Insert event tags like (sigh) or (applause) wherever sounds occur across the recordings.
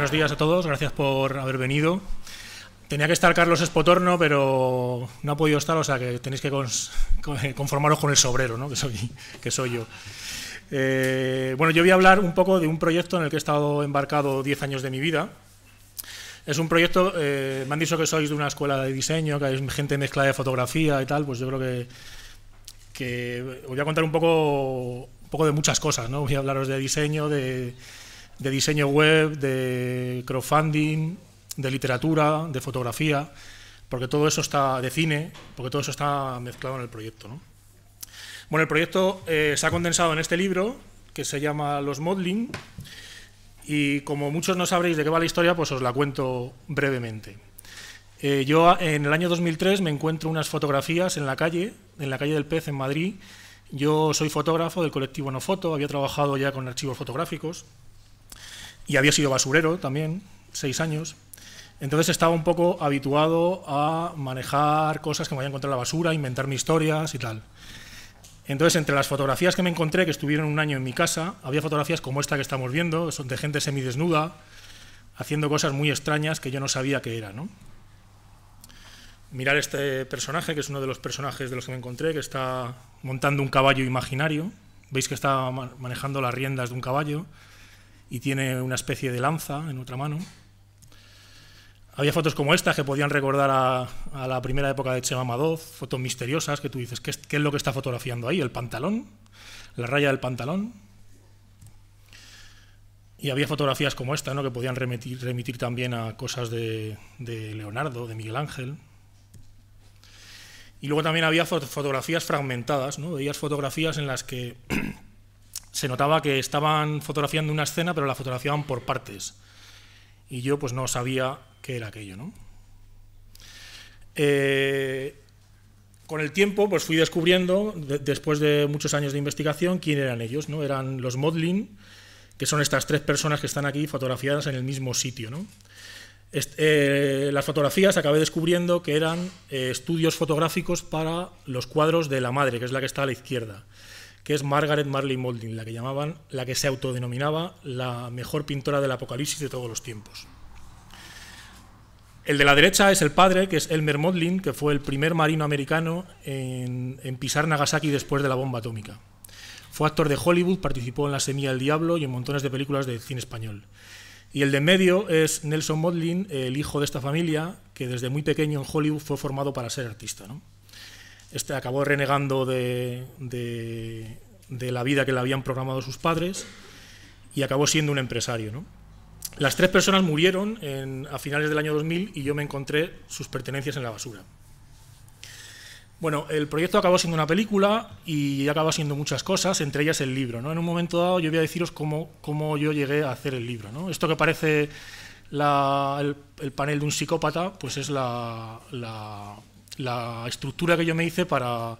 Buenos días a todos, gracias por haber venido. Tenía que estar Carlos Espotorno, pero no ha podido estar, o sea que tenéis que eh, conformaros con el sobrero, ¿no? que, soy, que soy yo. Eh, bueno, yo voy a hablar un poco de un proyecto en el que he estado embarcado 10 años de mi vida. Es un proyecto, eh, me han dicho que sois de una escuela de diseño, que hay gente mezclada de fotografía y tal, pues yo creo que, os voy a contar un poco, un poco de muchas cosas, ¿no? Voy a hablaros de diseño, de, de diseño web, de crowdfunding, de literatura, de fotografía, porque todo eso está de cine, porque todo eso está mezclado en el proyecto. Bueno, el proyecto eh, se ha condensado en este libro que se llama Los Modeling y como muchos no sabréis de qué va la historia, pues os la cuento brevemente. Eh, yo ah, en el año 2003 me encuentro unas fotografías en la calle, en la calle del Pez en Madrid. Yo soy fotógrafo del colectivo No Foto, había trabajado ya con archivos fotográficos y había sido basurero también, seis años. Entonces estaba un poco habituado a manejar cosas que me había encontrado la basura, inventarme historias y tal. Entonces, entre las fotografías que me encontré, que estuvieron un año en mi casa, había fotografías como esta que estamos viendo, de gente semidesnuda, haciendo cosas muy extrañas que yo no sabía que era. Mirar este personaje, que es uno de los personajes de los que me encontré, que está montando un caballo imaginario. Veis que está manejando las riendas de un caballo y tiene una especie de lanza en otra mano. Había fotos como esta que podían recordar a, la primera época de Chema Mamadov, fotos misteriosas que tú dices, ¿qué es, es lo que está fotografiando ahí? ¿El pantalón? ¿La raya del pantalón? Y había fotografías como esta, ¿no? que podían remitir, remitir también a cosas de, Leonardo, de Miguel Ángel. Y luego también había fotografías fragmentadas, ¿no? veías fotografías en las que se notaba que estaban fotografiando una escena, pero la fotografiaban por partes. Y yo pues no sabía qué era aquello. Eh, con el tiempo pues fui descubriendo, después de muchos años de investigación, quién eran ellos. ¿no? Eran los Modlin, que son estas tres personas que están aquí fotografiadas en el mismo sitio. Eh, las fotografías acabé descubriendo que eran eh, estudios fotográficos para los cuadros de la madre, que es la que está a la izquierda que es Margaret Marley Maudlin, la que llamaban, la que se autodenominaba la mejor pintora del apocalipsis de todos los tiempos. El de la derecha es el padre, que es Elmer Modlin, que fue el primer marino americano en, pisar Nagasaki después de la bomba atómica. Fue actor de Hollywood, participó en La Semilla del Diablo y en montones de películas de cine español. Y el de medio es Nelson Modlin, el hijo de esta familia, que desde muy pequeño en Hollywood fue formado para ser artista. ¿no? Este acabó renegando de, de, la vida que le habían programado sus padres y acabó siendo un empresario. ¿no? Las tres personas murieron a finales del año 2000 y yo me encontré sus pertenencias en la basura. Bueno, el proyecto acabó siendo una película y acabó siendo muchas cosas, entre ellas el libro. ¿no? En un momento dado yo voy a deciros cómo, cómo yo llegué a hacer el libro. ¿no? Esto que parece el, panel de un psicópata, pues es la, la estructura que yo me hice para,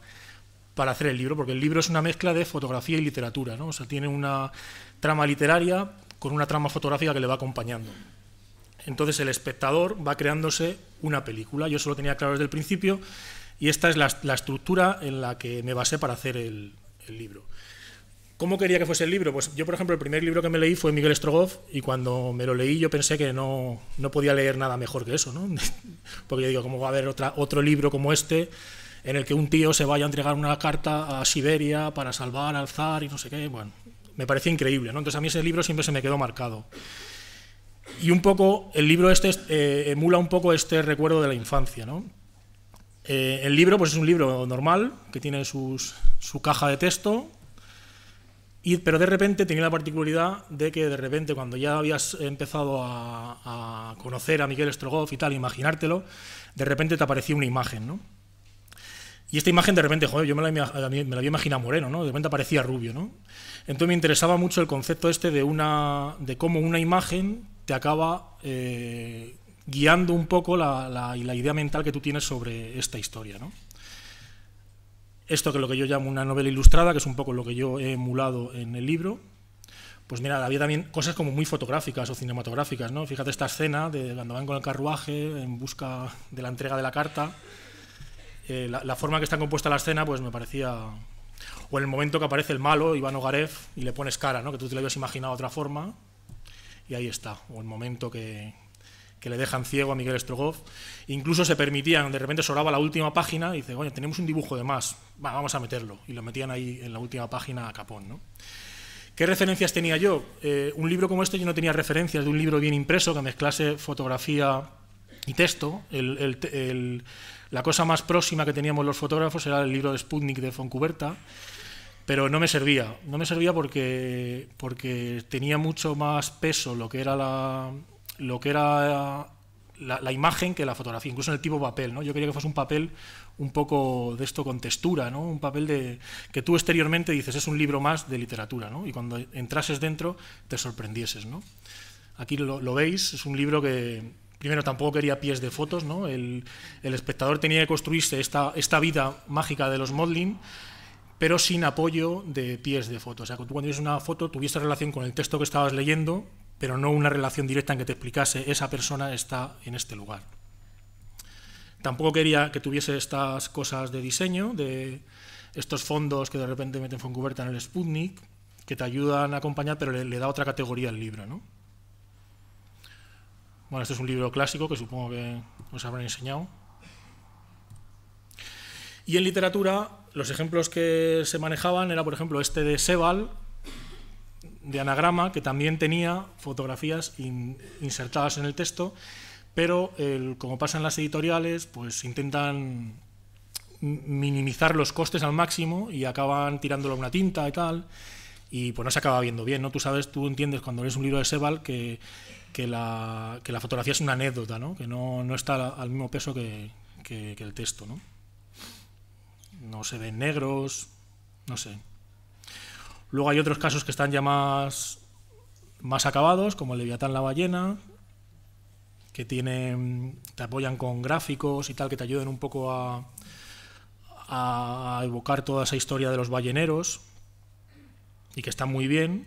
hacer el libro, porque el libro es una mezcla de fotografía y literatura, ¿no? O sea, tiene una trama literaria con una trama fotográfica que le va acompañando. Entonces el espectador va creándose una película. Yo eso lo tenía claro desde el principio y esta es la, estructura en la que me basé para hacer el libro. ¿Cómo quería que fuese el libro? Pues yo, por ejemplo, el primer libro que me leí fue Miguel Strogoff y cuando me lo leí yo pensé que no, no podía leer nada mejor que eso, ¿no? (laughs) Porque yo digo, ¿cómo va a haber otra, otro libro como este en el que un tío se vaya a entregar una carta a Siberia para salvar al zar y no sé qué? Bueno, me parecía increíble, ¿no? Entonces a mí ese libro siempre se me quedó marcado. Y un poco, el libro este eh, emula un poco este recuerdo de la infancia, ¿no? Eh, el libro, pues es un libro normal, que tiene su caja de texto, pero de repente tenía la particularidad de que de repente cuando ya habías empezado a, conocer a Miguel Strogoff y tal, imaginártelo, de repente te aparecía una imagen, ¿no? Y esta imagen de repente, joder, yo me la, había imaginado moreno, ¿no? De repente aparecía rubio, ¿no? Entonces me interesaba mucho el concepto este de, una, de cómo una imagen te acaba eh, guiando un poco la, la, idea mental que tú tienes sobre esta historia, esto que lo que yo llamo una novela ilustrada, que es un poco lo que yo he emulado en el libro, pues mira, había también cosas como muy fotográficas o cinematográficas, ¿no? Fíjate esta escena de cuando van con el carruaje en busca de la entrega de la carta. Eh, la, forma forma que está compuesta la escena, pues me parecía... O en el momento que aparece el malo, Iván Ogarev, y le pones cara, ¿no? Que tú te lo habías imaginado de otra forma, y ahí está. O el momento que, que le dejan ciego a Miguel Strogoff. Incluso se permitían, de repente sobraba la última página y dice, oye, tenemos un dibujo de más, vamos a meterlo. Y lo metían ahí en la última página a Capón. ¿Qué referencias tenía yo? Eh, un libro como este yo no tenía referencias de un libro bien impreso que mezclase fotografía y texto. la cosa más próxima que teníamos los fotógrafos era el libro de Sputnik de Foncuberta pero no me servía. No me servía porque tenía mucho más peso lo que era la, lo que era eh, la, imagen que la fotografía, incluso en el tipo papel, ¿no? Yo quería que fuese un papel un poco de esto con textura, ¿no? Un papel de que tú exteriormente dices, es un libro más de literatura, ¿no? Y cuando entrases dentro te sorprendieses, ¿no? Aquí lo, veis, es un libro que, primero tampoco quería pies de fotos, ¿no? El, el espectador tenía que construirse esta, esta, vida mágica de los modeling, pero sin apoyo de pies de fotos. O sea, que tú cuando tienes una foto tuviese relación con el texto que estabas leyendo pero no una relación directa en que te explicase esa persona está en este lugar. Tampoco quería que tuviese estas cosas de diseño, de estos fondos que de repente meten cubierta en el Sputnik, que te ayudan a acompañar, pero le, da otra categoría al libro. ¿no? Bueno, este es un libro clásico que supongo que os habrán enseñado. Y en literatura, los ejemplos que se manejaban era, por ejemplo, este de Sebal, de anagrama que también tenía fotografías insertadas en el texto, pero como pasa en las editoriales, pues intentan minimizar los costes al máximo y acaban tirándolo a una tinta y tal, y pues no se acaba viendo bien, ¿no? Tú sabes, tú entiendes cuando lees un libro de Sebal que, la, fotografía es una anécdota, ¿no? Que no, está al mismo peso que, que el texto, ¿no? No se ven negros, no sé. Luego hay otros casos que están ya más, más acabados, como el Leviatán la ballena, que tienen. te apoyan con gráficos y tal, que te ayuden un poco a, evocar toda esa historia de los balleneros y que están muy bien.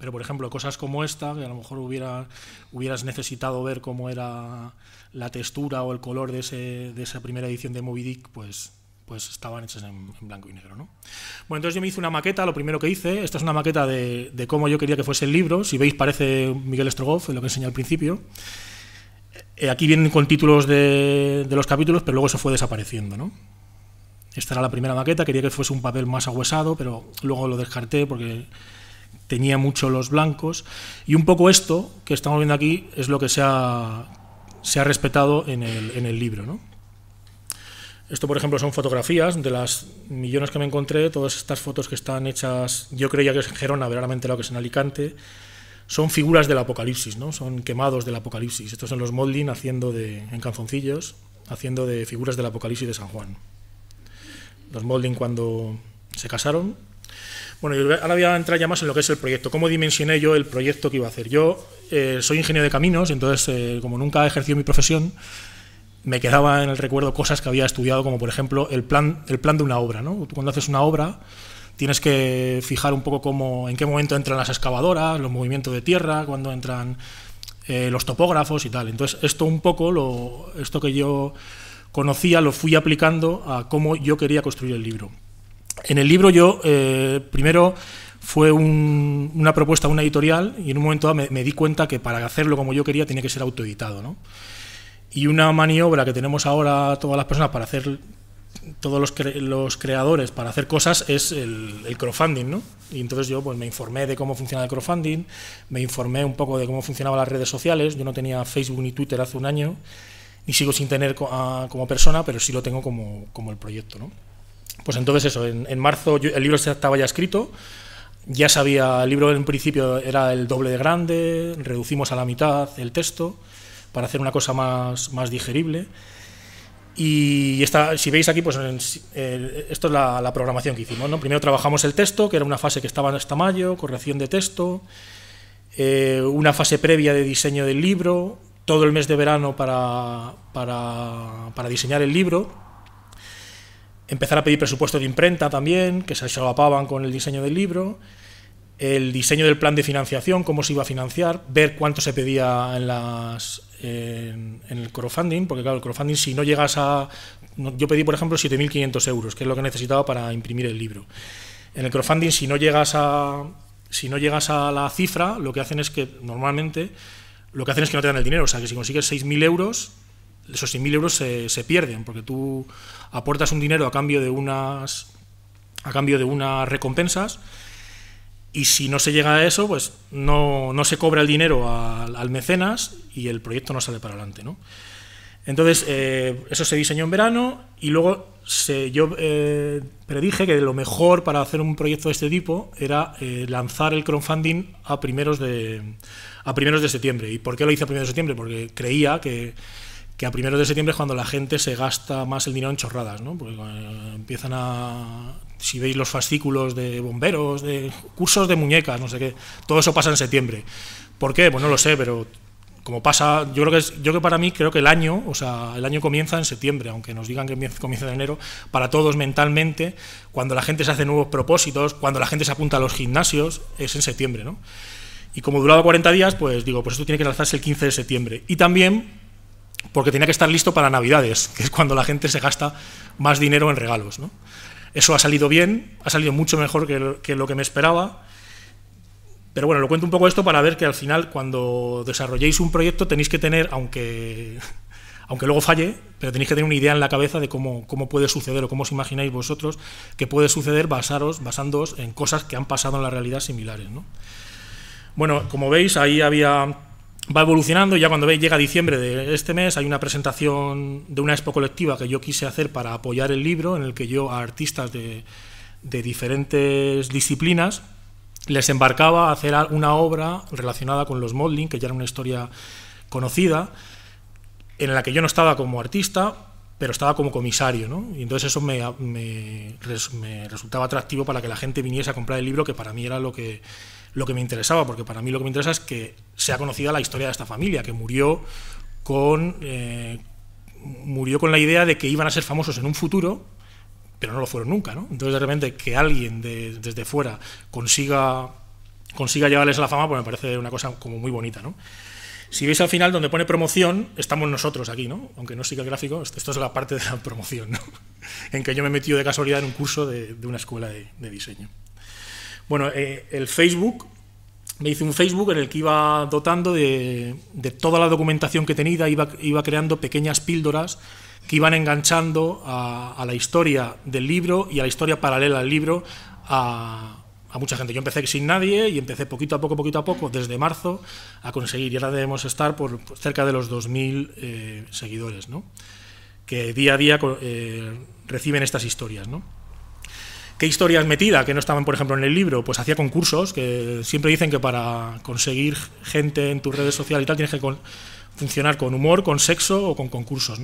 Pero, por ejemplo, cosas como esta, que a lo mejor hubiera, hubieras necesitado ver cómo era la textura o el color de, ese, de esa primera edición de Moby pues pues estaban hechas en, blanco y negro. ¿no? Bueno, entonces yo me hice una maqueta, lo primero que hice, esta es una maqueta de, cómo yo quería que fuese el libro, si veis parece Miguel Strogoff, lo que enseñé al principio. Eh, aquí vienen con títulos de, los capítulos, pero luego eso fue desapareciendo. ¿no? Esta era la primera maqueta, quería que fuese un papel más ahuesado, pero luego lo descarté porque tenía mucho los blancos. Y un poco esto que estamos viendo aquí es lo que se ha, se ha respetado en el, en el libro. ¿no? Esto, por ejemplo, son fotografías de las millones que me encontré, todas estas fotos que están hechas, yo creía que es en Gerona, pero lo que es en Alicante, son figuras del apocalipsis, ¿no? son quemados del apocalipsis. Estos son los moldings haciendo de, en canzoncillos, haciendo de figuras del apocalipsis de San Juan. Los moldings cuando se casaron. Bueno, ahora voy a entrar ya más en lo que es el proyecto. ¿Cómo dimensioné yo el proyecto que iba a hacer? Yo eh, soy ingeniero de caminos, entonces, eh, como nunca he ejercido mi profesión, me quedaba en el recuerdo cosas que había estudiado, como por ejemplo el plan, el plan de una obra. ¿no? cuando haces una obra tienes que fijar un poco cómo, en qué momento entran las excavadoras, los movimientos de tierra, cuando entran eh, los topógrafos y tal. Entonces esto un poco, lo, esto que yo conocía, lo fui aplicando a cómo yo quería construir el libro. En el libro yo, eh, primero, fue una propuesta, una editorial, y en un momento me, di cuenta que para hacerlo como yo quería tenía que ser autoeditado. ¿no? Y una maniobra que tenemos ahora todas las personas para hacer, todos los, los creadores para hacer cosas, es el, crowdfunding, ¿no? Y entonces yo pues me informé de cómo funcionaba el crowdfunding, me informé un poco de cómo funcionaban las redes sociales, yo no tenía Facebook ni Twitter hace un año, y sigo sin tener como persona, pero sí lo tengo como, como el proyecto, ¿no? Pues entonces eso, en, en marzo el libro estaba ya escrito, ya sabía, el libro en principio era el doble de grande, reducimos a la mitad el texto, para hacer una cosa más, digerible. Y esta, si veis aquí, pues esto es la, programación que hicimos. Primero trabajamos el texto, que era una fase que estaba hasta mayo, corrección de texto, eh, una fase previa de diseño del libro, todo el mes de verano para, para, diseñar el libro, empezar a pedir presupuesto de imprenta también, que se solapaban con el diseño del libro, el diseño del plan de financiación, cómo se iba a financiar, ver cuánto se pedía en las, en, el crowdfunding, porque claro, el crowdfunding si no llegas a... yo pedí, por ejemplo, 7.500 euros, que es lo que necesitaba para imprimir el libro. En el crowdfunding, si no llegas a, si no llegas a la cifra, lo que hacen es que normalmente lo que hacen es que no te dan el dinero. O sea, que si consigues 6.000 euros, esos 6.000 euros se, pierden, porque tú aportas un dinero a cambio de unas, a cambio de unas recompensas y si no se llega a eso, pues no, se cobra el dinero al, mecenas y el proyecto no sale para adelante. ¿no? Entonces, eh, eso se diseñó en verano y luego se, yo eh, predije que lo mejor para hacer un proyecto de este tipo era eh, lanzar el crowdfunding a primeros, de, a primeros de septiembre. ¿Y por qué lo hice a primeros de septiembre? Porque creía que, a primeros de septiembre es cuando la gente se gasta más el dinero en chorradas, ¿no? Porque empiezan a si veis los fascículos de bomberos, de cursos de muñecas, no sé qué, todo eso pasa en septiembre. ¿Por qué? Pues no lo sé, pero como pasa, yo creo que es, yo que para mí creo que el año, o sea, el año comienza en septiembre, aunque nos digan que comienza en enero, para todos mentalmente, cuando la gente se hace nuevos propósitos, cuando la gente se apunta a los gimnasios, es en septiembre, ¿no? Y como duraba 40 días, pues digo, pues esto tiene que lanzarse el 15 de septiembre. Y también porque tenía que estar listo para Navidades, que es cuando la gente se gasta más dinero en regalos, ¿no? Eso ha salido bien, ha salido mucho mejor que, lo que me esperaba. Pero bueno, lo cuento un poco esto para ver que al final cuando desarrolléis un proyecto tenéis que tener, aunque, (laughs) aunque luego falle, pero tenéis que tener una idea en la cabeza de cómo, puede suceder o cómo os imagináis vosotros que puede suceder basaros, basándoos en cosas que han pasado en la realidad similares. Bueno, como veis, ahí había va evolucionando. Ya cuando llega diciembre de este mes, hay una presentación de una expo colectiva que yo quise hacer para apoyar el libro, en el que yo a artistas de, diferentes disciplinas les embarcaba a hacer una obra relacionada con los modeling, que ya era una historia conocida, en la que yo no estaba como artista, pero estaba como comisario, ¿no? Y entonces eso me resultaba atractivo para que la gente viniese a comprar el libro, que para mí era lo que lo que me interesaba, porque para mí lo que me interesa es que sea conocida la historia de esta familia, que murió con, eh, murió con la idea de que iban a ser famosos en un futuro, pero no lo fueron nunca. ¿no? Entonces, de repente, que alguien desde fuera consiga, consiga llevarles la fama, pues me parece una cosa como muy bonita. Si veis al final donde pone promoción, estamos nosotros aquí, ¿no? Aunque no siga el gráfico, esto, es la parte de la promoción, (laughs) En que yo me he metido de casualidad en un curso de, una escuela de diseño. Bueno, eh, el Facebook, me hice un Facebook en el que iba dotando de, toda la documentación que tenía, iba, creando pequeñas píldoras que iban enganchando a, la historia del libro y a la historia paralela al libro a, mucha gente. Yo empecé sin nadie y empecé poquito a poco, poquito a poco, desde marzo, a conseguir, y ahora debemos estar por cerca de los 2.000 eh, seguidores, ¿no? que día a día eh, reciben estas historias. ¿no? ¿Qué historias metida que no estaban, por ejemplo, en el libro? Pues hacía concursos, que siempre dicen que para conseguir gente en tus redes sociales y tal tienes que funcionar con humor, con sexo o con concursos,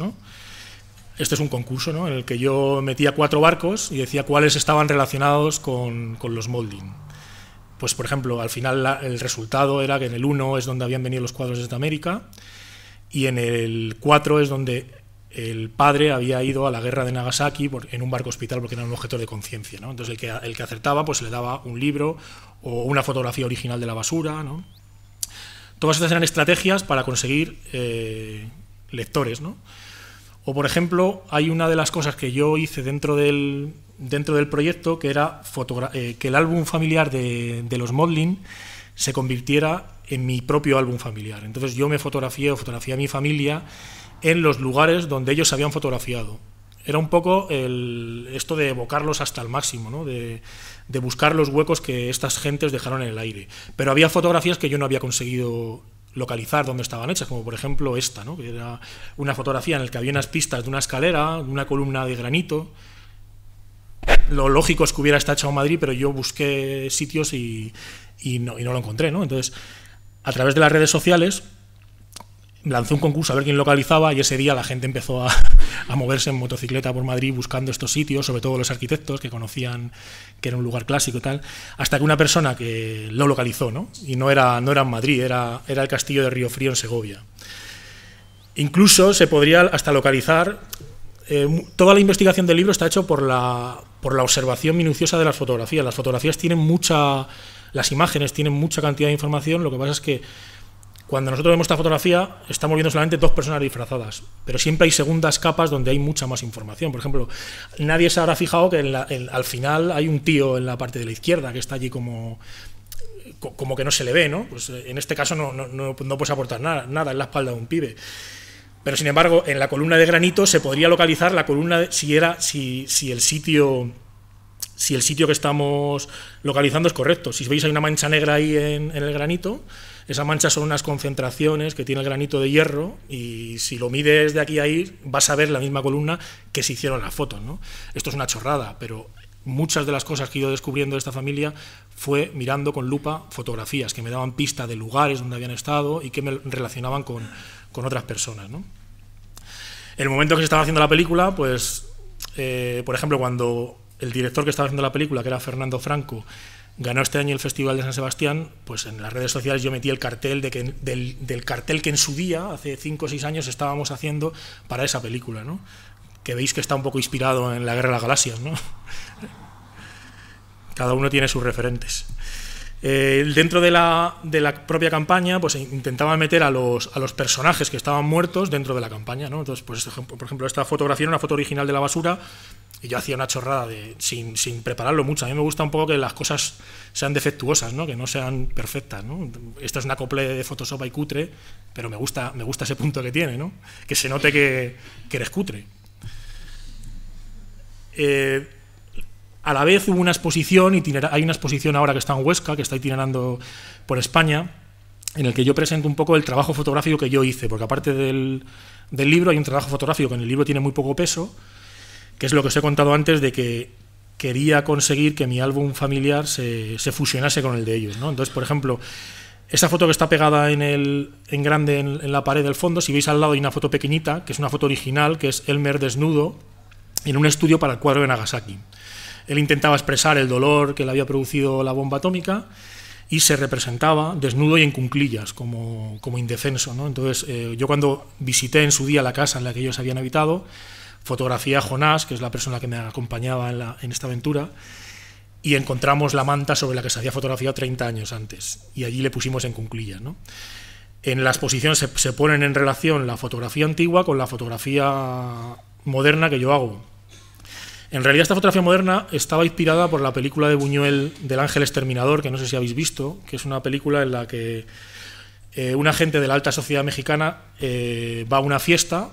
Este es un concurso, ¿no? En el que yo metía cuatro barcos y decía cuáles estaban relacionados con, los molding. Pues, por ejemplo, al final el resultado era que en el 1 es donde habían venido los cuadros de América y en el 4 es donde el padre había ido a la guerra de Nagasaki en un barco hospital porque era un objeto de conciencia. Entonces el que, el que acertaba pues le daba un libro o una fotografía original de la basura. Todas estas eran estrategias para conseguir eh, lectores. O por ejemplo, hay una de las cosas que yo hice dentro del, dentro del proyecto que era eh, que el álbum familiar de, los Modlin se convirtiera en mi propio álbum familiar. Entonces yo me fotografié o fotografié a mi familia en los lugares donde ellos habían fotografiado. Era un poco el, esto de evocarlos hasta el máximo, ¿no? de, buscar los huecos que estas gentes dejaron en el aire. Pero había fotografías que yo no había conseguido localizar dónde estaban hechas, como por ejemplo esta, ¿no? que era una fotografía en la que había unas pistas de una escalera, una columna de granito. Lo lógico es que hubiera estado en Madrid, pero yo busqué sitios y, no, lo encontré. ¿no? Entonces, a través de las redes sociales lanzó un concurso a ver quién localizaba y ese día la gente empezó (laughs) a, moverse en motocicleta por Madrid buscando estos sitios, sobre todo los arquitectos que conocían que era un lugar clásico y tal, hasta que una persona que lo localizó, ¿no? Y no era, no era en Madrid, era, era el castillo de Río Frío en Segovia. Incluso se podría hasta localizar, eh, toda la investigación del libro está hecho por la, por la observación minuciosa de las fotografías. Las fotografías tienen mucha, las imágenes tienen mucha cantidad de información, lo que pasa es que cuando nosotros vemos esta fotografía, estamos viendo solamente dos personas disfrazadas, pero siempre hay segundas capas donde hay mucha más información. Por ejemplo, nadie se habrá fijado que al final hay un tío en la parte de la izquierda que está allí como, como que no se le ve, ¿no? Pues eh, en este caso no, puedes aportar nada, nada en la espalda de un pibe. Pero sin embargo, en la columna de granito se podría localizar la columna si era, si, el sitio si el sitio que estamos localizando es correcto. Si veis hay una mancha negra ahí en el granito, esas mancha son unas concentraciones que tiene el granito de hierro y si lo mides de aquí a ahí vas a ver la misma columna que se hicieron las fotos. ¿no? Esto es una chorrada, pero muchas de las cosas que yo descubriendo de esta familia fue mirando con lupa fotografías que me daban pista de lugares donde habían estado y que me relacionaban con, otras personas. En el momento que se estaba haciendo la película, pues, eh, por ejemplo, cuando el director que estaba haciendo la película, que era Fernando Franco, ganó este año el Festival de San Sebastián, pues en las redes sociales yo metí el cartel de que, del, del, cartel que en su día, hace 5 o 6 años, estábamos haciendo para esa película, ¿no? que veis que está un poco inspirado en la Guerra de las Galaxias. ¿no? (laughs) Cada uno tiene sus referentes. Eh, dentro de la, propia campaña, pues intentaba meter a los, a los personajes que estaban muertos dentro de la campaña, ¿no? Entonces, pues, este por ejemplo, esta fotografía era una foto original de la basura y yo hacía una chorrada de, sin, prepararlo mucho. A mí me gusta un poco que las cosas sean defectuosas, Que no sean perfectas, ¿no? Esta es una acople de Photoshop y cutre, pero me gusta, me gusta ese punto que tiene, ¿no? Que se note que, que eres cutre. Eh, a la vez hubo una exposición, y hay una exposición ahora que está en Huesca, que está itinerando por España, en el que yo presento un poco el trabajo fotográfico que yo hice, porque aparte del, libro hay un trabajo fotográfico que en el libro tiene muy poco peso, que es lo que os he contado antes de que quería conseguir que mi álbum familiar se, fusionase con el de ellos. Entonces, por ejemplo, esa foto que está pegada en, grande en, la pared del fondo, si veis al lado hay una foto pequeñita, que es una foto original, que es Elmer desnudo, en un estudio para el cuadro de Nagasaki. Él intentaba expresar el dolor que le había producido la bomba atómica y se representaba desnudo y en cunclillas, como, como indefenso. ¿no? Entonces, eh, yo cuando visité en su día la casa en la que ellos habían habitado, fotografié a Jonás, que es la persona que me acompañaba en, esta aventura, y encontramos la manta sobre la que se había fotografiado 30 años antes, y allí le pusimos en cunclillas. En la exposición se ponen en relación la fotografía antigua con la fotografía moderna que yo hago, en realidad esta fotografía moderna estaba inspirada por la película de Buñuel del Ángel Exterminador, que no sé si habéis visto, que es una película en la que una eh, un agente de la alta sociedad mexicana eh, va a una fiesta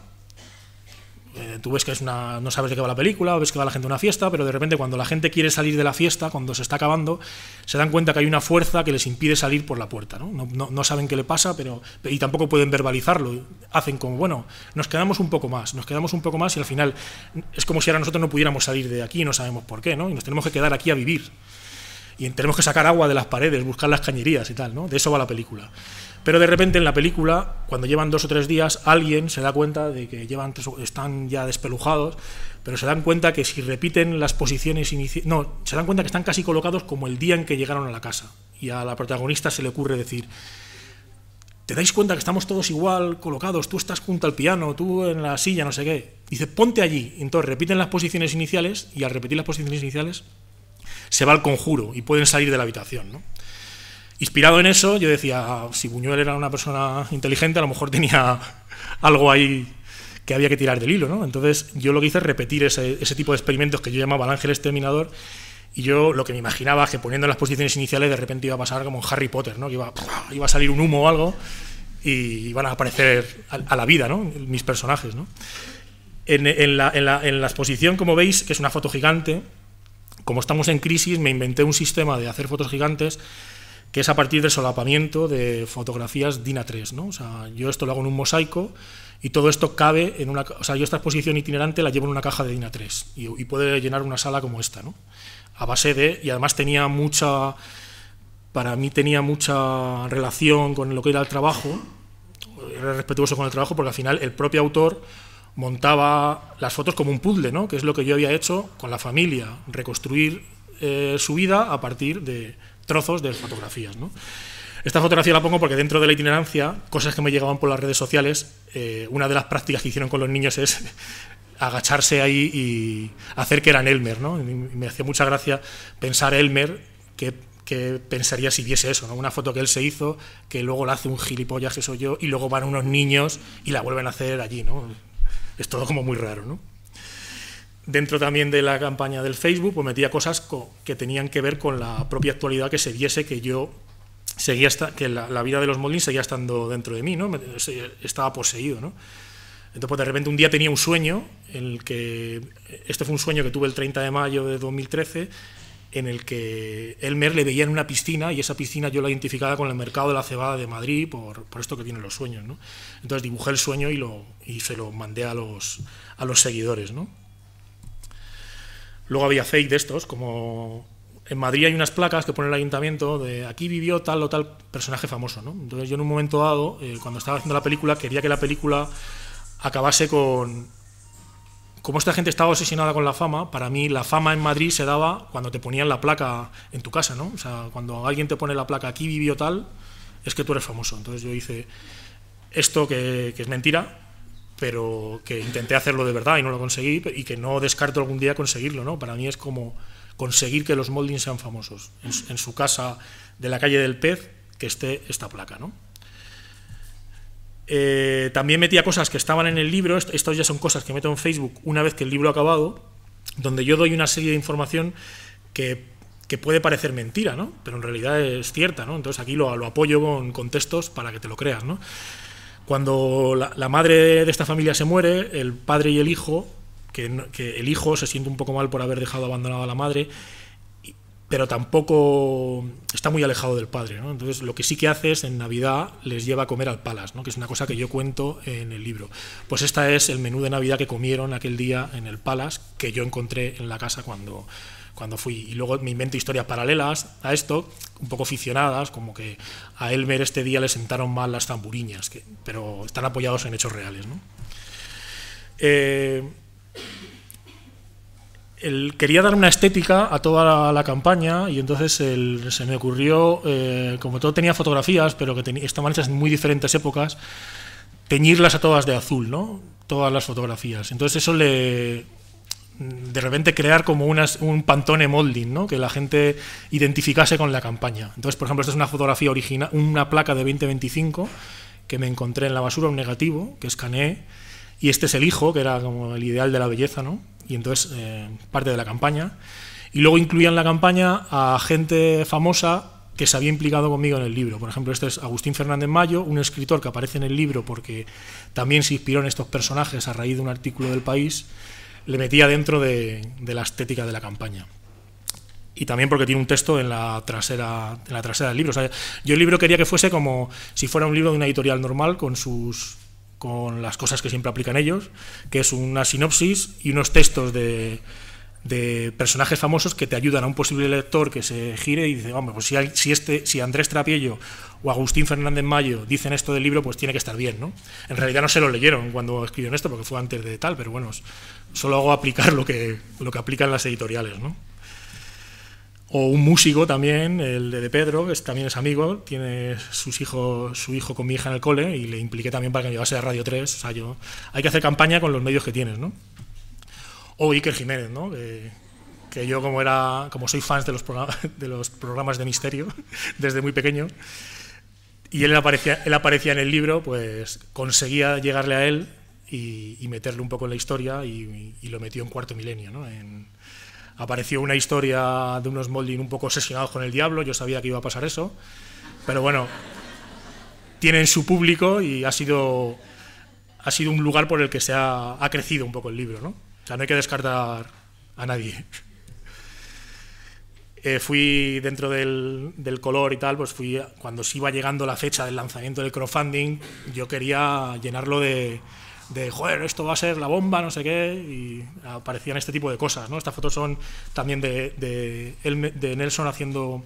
eh, tú ves que es no sabes de qué va la película, ves que va la gente a una fiesta, pero de repente cuando la gente quiere salir de la fiesta, cuando se está acabando, se dan cuenta que hay una fuerza que les impide salir por la puerta. No, saben qué le pasa pero y tampoco pueden verbalizarlo. Hacen como, bueno, nos quedamos un poco más, nos quedamos un poco más y al final es como si ahora nosotros no pudiéramos salir de aquí no sabemos por qué, ¿no? Y nos tenemos que quedar aquí a vivir. Y tenemos que sacar agua de las paredes, buscar las cañerías y tal, ¿no? De eso va la película. Pero de repente en la película, cuando llevan dos o tres días, alguien se da cuenta de que llevan están ya despelujados, pero se dan cuenta que si repiten las posiciones iniciales. No, se dan cuenta que están casi colocados como el día en que llegaron a la casa. Y a la protagonista se le ocurre decir. ¿Te dais cuenta que estamos todos igual colocados? Tú estás junto al piano, tú en la silla, no sé qué. Dice, ponte allí. Entonces repiten las posiciones iniciales y al repetir las posiciones iniciales se va al conjuro y pueden salir de la habitación, ¿no? inspirado en eso, yo decía, ah, si Buñuel era una persona inteligente, a lo mejor tenía (laughs) algo ahí que había que tirar del hilo, ¿no? Entonces yo lo que hice es repetir ese, tipo de experimentos que yo llamaba el ángel exterminador y yo lo que me imaginaba es que poniendo las posiciones iniciales de repente iba a pasar como en Harry Potter, ¿no? Que iba, a salir un humo o algo y iban a aparecer a, la vida, ¿no? Mis personajes, en la exposición, como veis, que es una foto gigante, como estamos en crisis, me inventé un sistema de hacer fotos gigantes que es a partir del solapamiento de fotografías dina 3 yo esto lo hago en un mosaico y todo esto cabe en una... O sea, yo esta exposición itinerante la llevo en una caja de dina 3 y, puede llenar una sala como esta, ¿no? A base de... Y además tenía mucha... Para mí tenía mucha relación con lo que era el trabajo, era respetuoso con el trabajo porque al final el propio autor montaba las fotos como un puzzle, ¿no? que es lo que yo había hecho con la familia, reconstruir eh, su vida a partir de, trozos de fotografías. ¿no? Esta fotografía la pongo porque dentro de la itinerancia, cosas que me llegaban por las redes sociales, eh, una de las prácticas que hicieron con los niños es (laughs) agacharse ahí y hacer que eran Elmer. ¿no? me hacía mucha gracia pensar Elmer que que pensaría si viese eso, ¿no? Una foto que él se hizo, que luego la hace un gilipollas que soy yo, y luego van unos niños y la vuelven a hacer allí, ¿no? Es todo como muy raro, ¿no? dentro también de la campaña del Facebook, pues metía cosas que tenían que ver con la propia actualidad que se viese que yo seguía que la, vida de los Molins seguía estando dentro de mí, ¿no? Estaba poseído, ¿no? Entonces, pues, de repente un día tenía un sueño, en el que este fue un sueño que tuve el 30 de mayo de 2013, en el que Elmer le veía en una piscina y esa piscina yo la identificaba con el mercado de la cebada de Madrid por, por esto que tienen los sueños. ¿no? Entonces dibujé el sueño y, lo, y se lo mandé a los, a los seguidores. ¿no? Luego había fake de estos, como en Madrid hay unas placas que pone el ayuntamiento de aquí vivió tal o tal personaje famoso, ¿no? Entonces yo en un momento dado, eh, cuando estaba haciendo la película, quería que la película acabase con... Como esta gente estaba obsesionada con la fama, para mí la fama en Madrid se daba cuando te ponían la placa en tu casa, ¿no? O sea, cuando alguien te pone la placa aquí vivió tal, es que tú eres famoso. Entonces yo hice esto que es mentira, pero que intenté hacerlo de verdad y no lo conseguí y que no descarto algún día conseguirlo, ¿no? Para mí es como conseguir que los moldings sean famosos. En, su casa de la calle del Pez, que esté esta placa, ¿no? Eh, también metía cosas que estaban en el libro, estas ya son cosas que meto en Facebook una vez que el libro ha acabado, donde yo doy una serie de información que, puede parecer mentira, ¿no? pero en realidad es cierta. ¿no? Entonces aquí lo, apoyo con, contextos para que te lo creas. ¿no? Cuando la, madre de esta familia se muere, el padre y el hijo, que, el hijo se siente un poco mal por haber dejado abandonada a la madre, pero tampoco está muy alejado del padre. Entonces, lo que sí que hace es en Navidad les lleva a comer al palas, que es una cosa que yo cuento en el libro. Pues esta es el menú de Navidad que comieron aquel día en el palas, que yo encontré en la casa cuando, cuando fui. Y luego me invento historias paralelas a esto, un poco ficcionadas, como que a Elmer este día le sentaron mal las tamburiñas, que, pero están apoyados en hechos reales. ¿no? Eh, quería dar una estética a toda la, campaña y entonces se me ocurrió, eh, como todo tenía fotografías, pero que estaban hechas en muy diferentes épocas, teñirlas a todas de azul, ¿no? Todas las fotografías. Entonces eso le, de repente crear como unas, un pantone molding, que la gente identificase con la campaña. Entonces, por ejemplo, esta es una fotografía original, una placa de 2025 que me encontré en la basura, un negativo, que escaneé, y este es el hijo, que era como el ideal de la belleza, y entonces eh, parte de la campaña. Y luego incluía en la campaña a gente famosa que se había implicado conmigo en el libro. Por ejemplo, este es Agustín Fernández Mayo, un escritor que aparece en el libro porque también se inspiró en estos personajes a raíz de un artículo del país le metía dentro de, la estética de la campaña. Y también porque tiene un texto en la trasera, la trasera del libro. yo el libro quería que fuese como si fuera un libro de una editorial normal con sus con las cosas que siempre aplican ellos, que es una sinopsis y unos textos de, de personajes famosos que te ayudan a un posible lector que se gire y dice, vamos, pues si, este, si Andrés Trapiello o Agustín Fernández Mayo dicen esto del libro, pues tiene que estar bien, ¿no? En realidad no se lo leyeron cuando escribieron esto, porque fue antes de tal, pero bueno, solo hago aplicar lo que, lo que aplican las editoriales. ¿no? O un músico también, el de Pedro, que también es amigo, tiene sus hijos, su hijo con mi hija en el cole y le impliqué también para que me llevase a Radio 3. O sea, yo, hay que hacer campaña con los medios que tienes. ¿no? O Iker Jiménez, ¿no? que yo como era como soy fan de los programas (laughs) de los programas de misterio (laughs) desde muy pequeño y él aparecía él aparecía en el libro pues conseguía llegarle a él y, y meterle un poco en la historia y, lo metió en cuarto milenio. ¿no? apareció una historia de unos molding un poco obsesionados con el diablo, yo sabía que iba a pasar eso, pero bueno, tienen su público y ha sido, ha sido un lugar por el que se ha, ha crecido un poco el libro, ¿no? O sea, no hay que descartar a nadie. (laughs) Eh, fui dentro del, del, color y tal, pues fui cuando se iba llegando la fecha del lanzamiento del crowdfunding, yo quería llenarlo de, de, joder, esto va a ser la bomba, no sé qué, y aparecían este tipo de cosas, ¿no? Estas fotos son también de, de, Nelson haciendo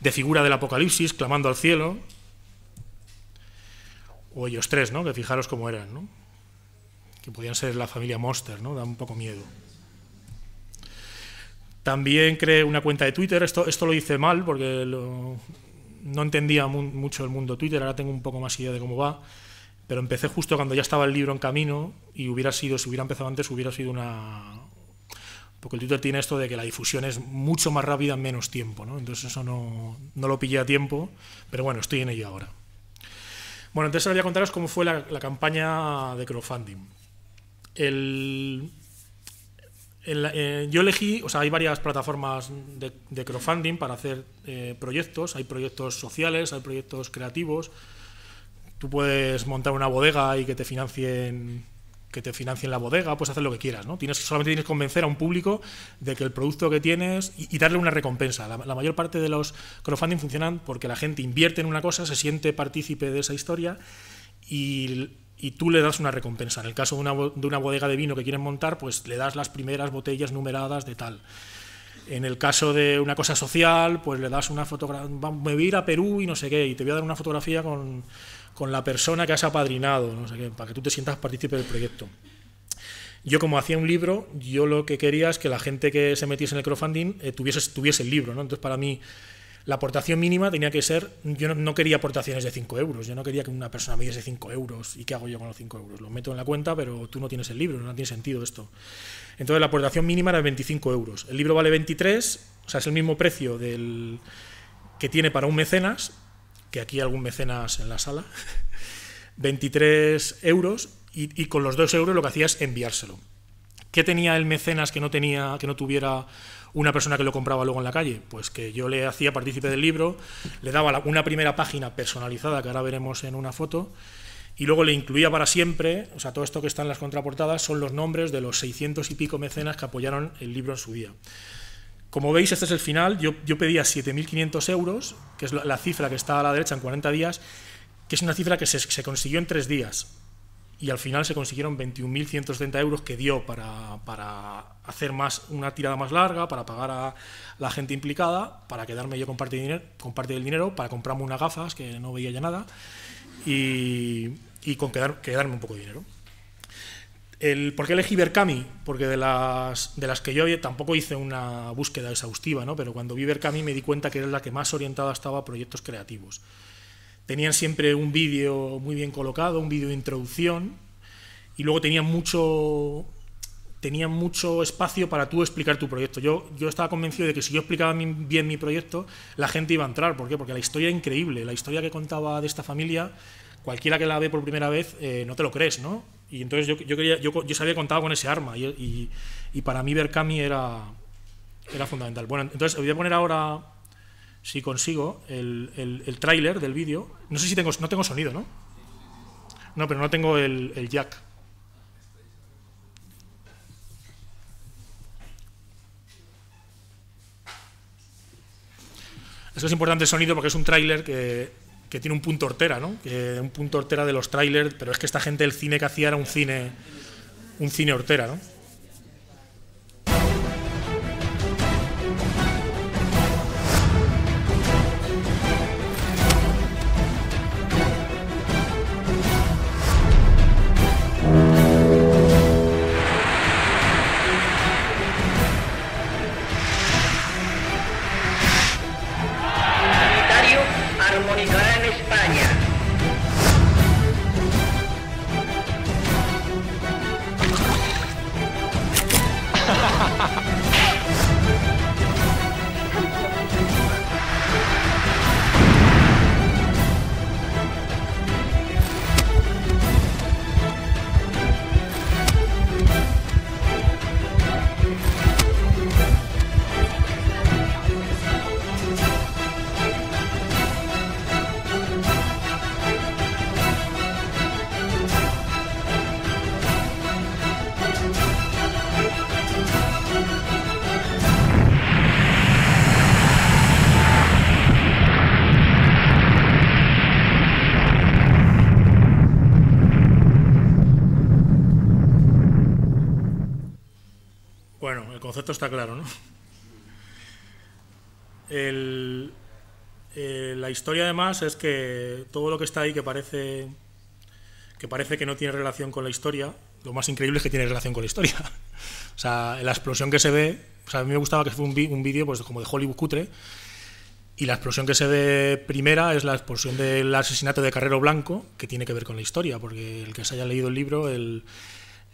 de figura del apocalipsis, clamando al cielo, o ellos tres, ¿no? Que fijaros cómo eran, ¿no? Que podían ser la familia Monster, ¿no? Da un poco miedo. También creé una cuenta de Twitter, esto, esto lo hice mal porque no entendía mucho el mundo Twitter, ahora tengo un poco más idea de cómo va pero empecé justo cuando ya estaba el libro en camino y hubiera sido, si hubiera empezado antes, hubiera sido una... Porque el título tiene esto de que la difusión es mucho más rápida en menos tiempo, ¿no? Entonces eso no, lo pillé a tiempo, pero bueno, estoy en ello ahora. Bueno, entonces ahora voy a contaros cómo fue la, campaña de crowdfunding. Eh, yo elegí, o sea, hay varias plataformas de, crowdfunding para hacer eh, proyectos. Hay proyectos sociales, hay proyectos creativos, Tú puedes montar una bodega y que te financien que te financien la bodega, pues hacer lo que quieras, ¿no? Tienes, solamente tienes que convencer a un público de que el producto que tienes y, darle una recompensa. La, mayor parte de los crowdfunding funcionan porque la gente invierte en una cosa, se siente partícipe de esa historia y, tú le das una recompensa. En el caso de una, bodega de vino que quieren montar, pues le das las primeras botellas numeradas de tal. En el caso de una cosa social, pues le das una fotografía, me voy a ir a Perú y no sé qué, y te voy a dar una fotografía con con la persona que has apadrinado, para que tú te sientas partícipe del proyecto. Yo como hacía un libro, yo lo que quería es que la gente que se metiese en el crowdfunding eh, tuviese, tuviese, el libro. ¿no? Entonces para mí la aportación mínima tenía que ser, yo no, quería aportaciones de 5 euros, yo no quería que una persona me diese 5 euros y qué hago yo con los 5 euros. Lo meto en la cuenta, pero tú no tienes el libro, no tiene sentido esto. Entonces la aportación mínima era 25 euros. El libro vale 23, o sea, es el mismo precio del que tiene para un mecenas, que aquí algún mecenas en la sala, 23 (laughs) euros y, con los 2 euros lo que hacía es enviárselo. ¿Qué tenía el mecenas que no, tenía, que no tuviera una persona que lo compraba luego en la calle? Pues que yo le hacía partícipe del libro, le daba una primera página personalizada que ahora veremos en una foto y luego le incluía para siempre, o sea, todo esto que está en las contraportadas son los nombres de los 600 y pico mecenas que apoyaron el libro en su día. Como veis, este es el final. Yo, pedía 7.500 euros, que es la cifra que está a la derecha en 40 días, que es una cifra que se, consiguió en tres días. Y al final se consiguieron 21.130 euros que dio para, para, hacer más una tirada más larga, para pagar a la gente implicada, para quedarme yo con parte, del dinero, para comprarme unas gafas, que no veía ya nada, y, y con quedarme un poco de dinero. El, ¿Por qué elegí Berkami? Porque de las, de las que yo tampoco hice una búsqueda exhaustiva, pero cuando vi Berkami me di cuenta que era la que más orientada estaba a proyectos creativos. Tenían siempre un vídeo muy bien colocado, un vídeo de introducción, y luego tenían mucho, tenían mucho espacio para tú explicar tu proyecto. Yo, yo estaba convencido de que si yo explicaba bien mi proyecto, la gente iba a entrar. ¿Por qué? Porque la historia es increíble, la historia que contaba de esta familia, cualquiera que la ve por primera vez, eh, no te lo crees, ¿no? Y entonces yo, yo, quería, yo, yo sabía que contaba con ese arma y, para mí Berkami era, era fundamental. Bueno, entonces voy a poner ahora, si consigo, el, el, tráiler del vídeo. No sé si tengo, no tengo sonido, ¿no? No, pero no tengo el, el jack. Esto es importante el sonido porque es un tráiler que que tiene un punto hortera, ¿no? un punto hortera de los trailers, pero es que esta gente del cine que hacía era un cine, un cine hortera, ¿no? concepto está claro, ¿no? El, eh, la historia además es que todo lo que está ahí que parece que parece que no tiene relación con la historia, lo más increíble es que tiene relación con la historia. (laughs) o sea, la explosión que se ve, o sea, a mí me gustaba que fue un, vídeo pues como de Hollywood cutre y la explosión que se ve primera es la explosión del asesinato de Carrero Blanco, que tiene que ver con la historia, porque el que se haya leído el libro, el,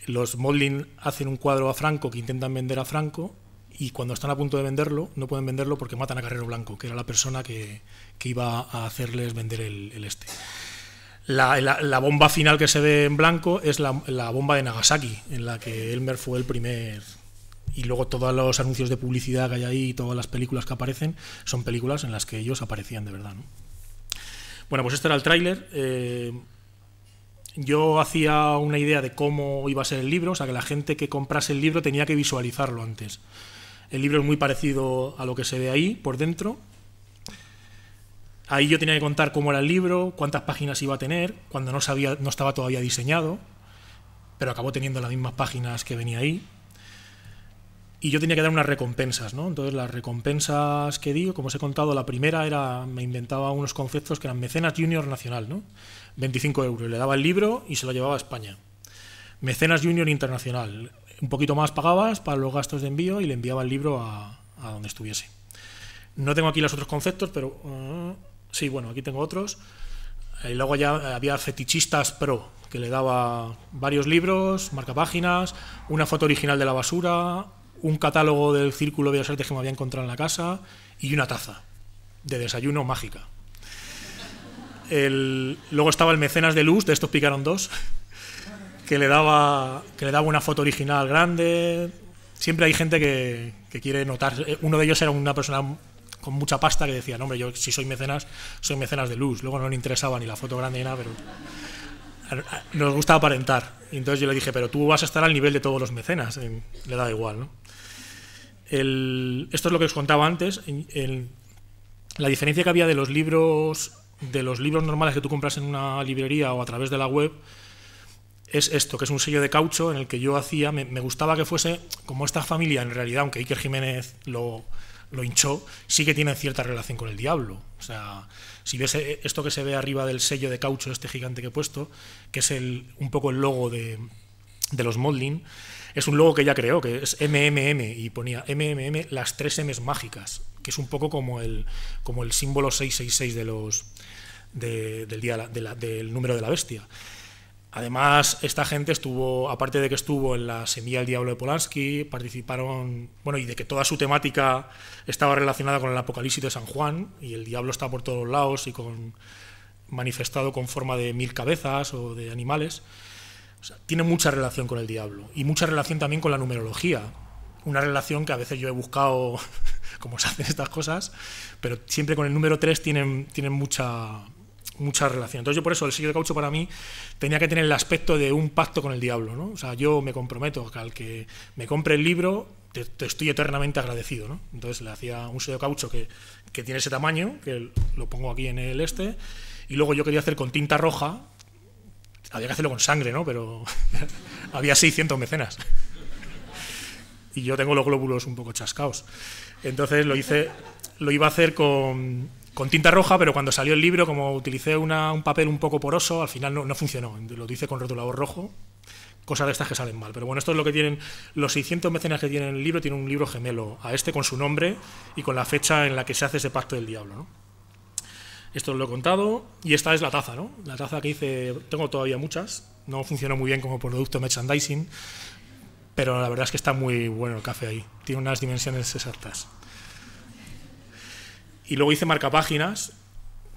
los Modlin hacen un cuadro a Franco que intentan vender a Franco y cuando están a punto de venderlo, no pueden venderlo porque matan a Carrero Blanco, que era la persona que, iba a hacerles vender el, este. La, bomba final que se ve en blanco es la, bomba de Nagasaki, en la que Elmer fue el primer. Y luego todos los anuncios de publicidad que hay ahí y todas las películas que aparecen son películas en las que ellos aparecían de verdad. Bueno, pues este era el tráiler. Eh, yo hacía una idea de cómo iba a ser el libro, o sea que la gente que comprase el libro tenía que visualizarlo antes. El libro es muy parecido a lo que se ve ahí por dentro. Ahí yo tenía que contar cómo era el libro, cuántas páginas iba a tener, cuando no sabía, no estaba todavía diseñado, pero acabó teniendo las mismas páginas que venía ahí. Y yo tenía que dar unas recompensas, ¿no? Entonces las recompensas que di, como os he contado, la primera era, me inventaba unos conceptos que eran mecenas junior nacional, ¿no? 25 euros. Le daba el libro y se lo llevaba a España. Mecenas Junior Internacional. Un poquito más pagabas para los gastos de envío y le enviaba el libro a, donde estuviese. No tengo aquí los otros conceptos, pero uh, sí, bueno, aquí tengo otros. Y eh, luego ya había fetichistas pro, que le daba varios libros, marcapáginas, una foto original de la basura, un catálogo del Círculo de las Artes que me había encontrado en la casa y una taza de desayuno mágica. El, luego estaba el mecenas de luz, de estos picaron dos, que le daba, que le daba una foto original grande. Siempre hay gente que, quiere notar. Uno de ellos era una persona con mucha pasta que decía, hombre, yo si soy mecenas, soy mecenas de luz. Luego no le interesaba ni la foto grande ni nada, pero nos gusta aparentar. entonces yo le dije, pero tú vas a estar al nivel de todos los mecenas, le da igual, esto es lo que os contaba antes. la diferencia que había de los libros de los libros normales que tú compras en una librería o a través de la web es esto, que es un sello de caucho en el que yo hacía, me, gustaba que fuese como esta familia en realidad, aunque Iker Jiménez lo, lo hinchó, sí que tiene cierta relación con el diablo. O sea, si ves eh, esto que se ve arriba del sello de caucho, este gigante que he puesto, que es el, un poco el logo de, los Modlin, es un logo que ya creó, que es MMM, y ponía MMM las tres M's mágicas que es un poco como el, como el símbolo 666 de los, del, día del número de la bestia. Además, esta gente estuvo, aparte de que estuvo en la Semilla del Diablo de Polanski, participaron, bueno, y de que toda su temática estaba relacionada con el Apocalipsis de San Juan, y el diablo está por todos lados y con manifestado con forma de mil cabezas o de animales. tiene mucha relación con el diablo y mucha relación también con la numerología una relación que a veces yo he buscado (laughs) cómo se hacen estas cosas, pero siempre con el número 3 tienen, tienen mucha, mucha relación. Entonces yo por eso el sello de caucho para mí tenía que tener el aspecto de un pacto con el diablo, ¿no? O sea, yo me comprometo que al que me compre el libro te, estoy eternamente agradecido, ¿no? Entonces le hacía un sello de caucho que, que tiene ese tamaño, que lo pongo aquí en el este, y luego yo quería hacer con tinta roja, había que hacerlo con sangre, ¿no? Pero (laughs) había 600 mecenas y yo tengo los glóbulos un poco chascados. Entonces lo hice, lo iba a hacer con, tinta roja, pero cuando salió el libro, como utilicé un papel un poco poroso, al final no, no funcionó. Lo hice con rotulador rojo, cosas de estas que salen mal. Pero bueno, esto es lo que tienen los 600 mecenas que tienen el libro, tienen un libro gemelo a este con su nombre y con la fecha en la que se hace ese pacto del diablo. ¿no? Esto os lo he contado y esta es la taza, ¿no? La taza que hice, tengo todavía muchas, no funcionó muy bien como producto merchandising, pero la verdad es que está muy bueno el café ahí. Tiene unas dimensiones exactas. Y luego hice páginas,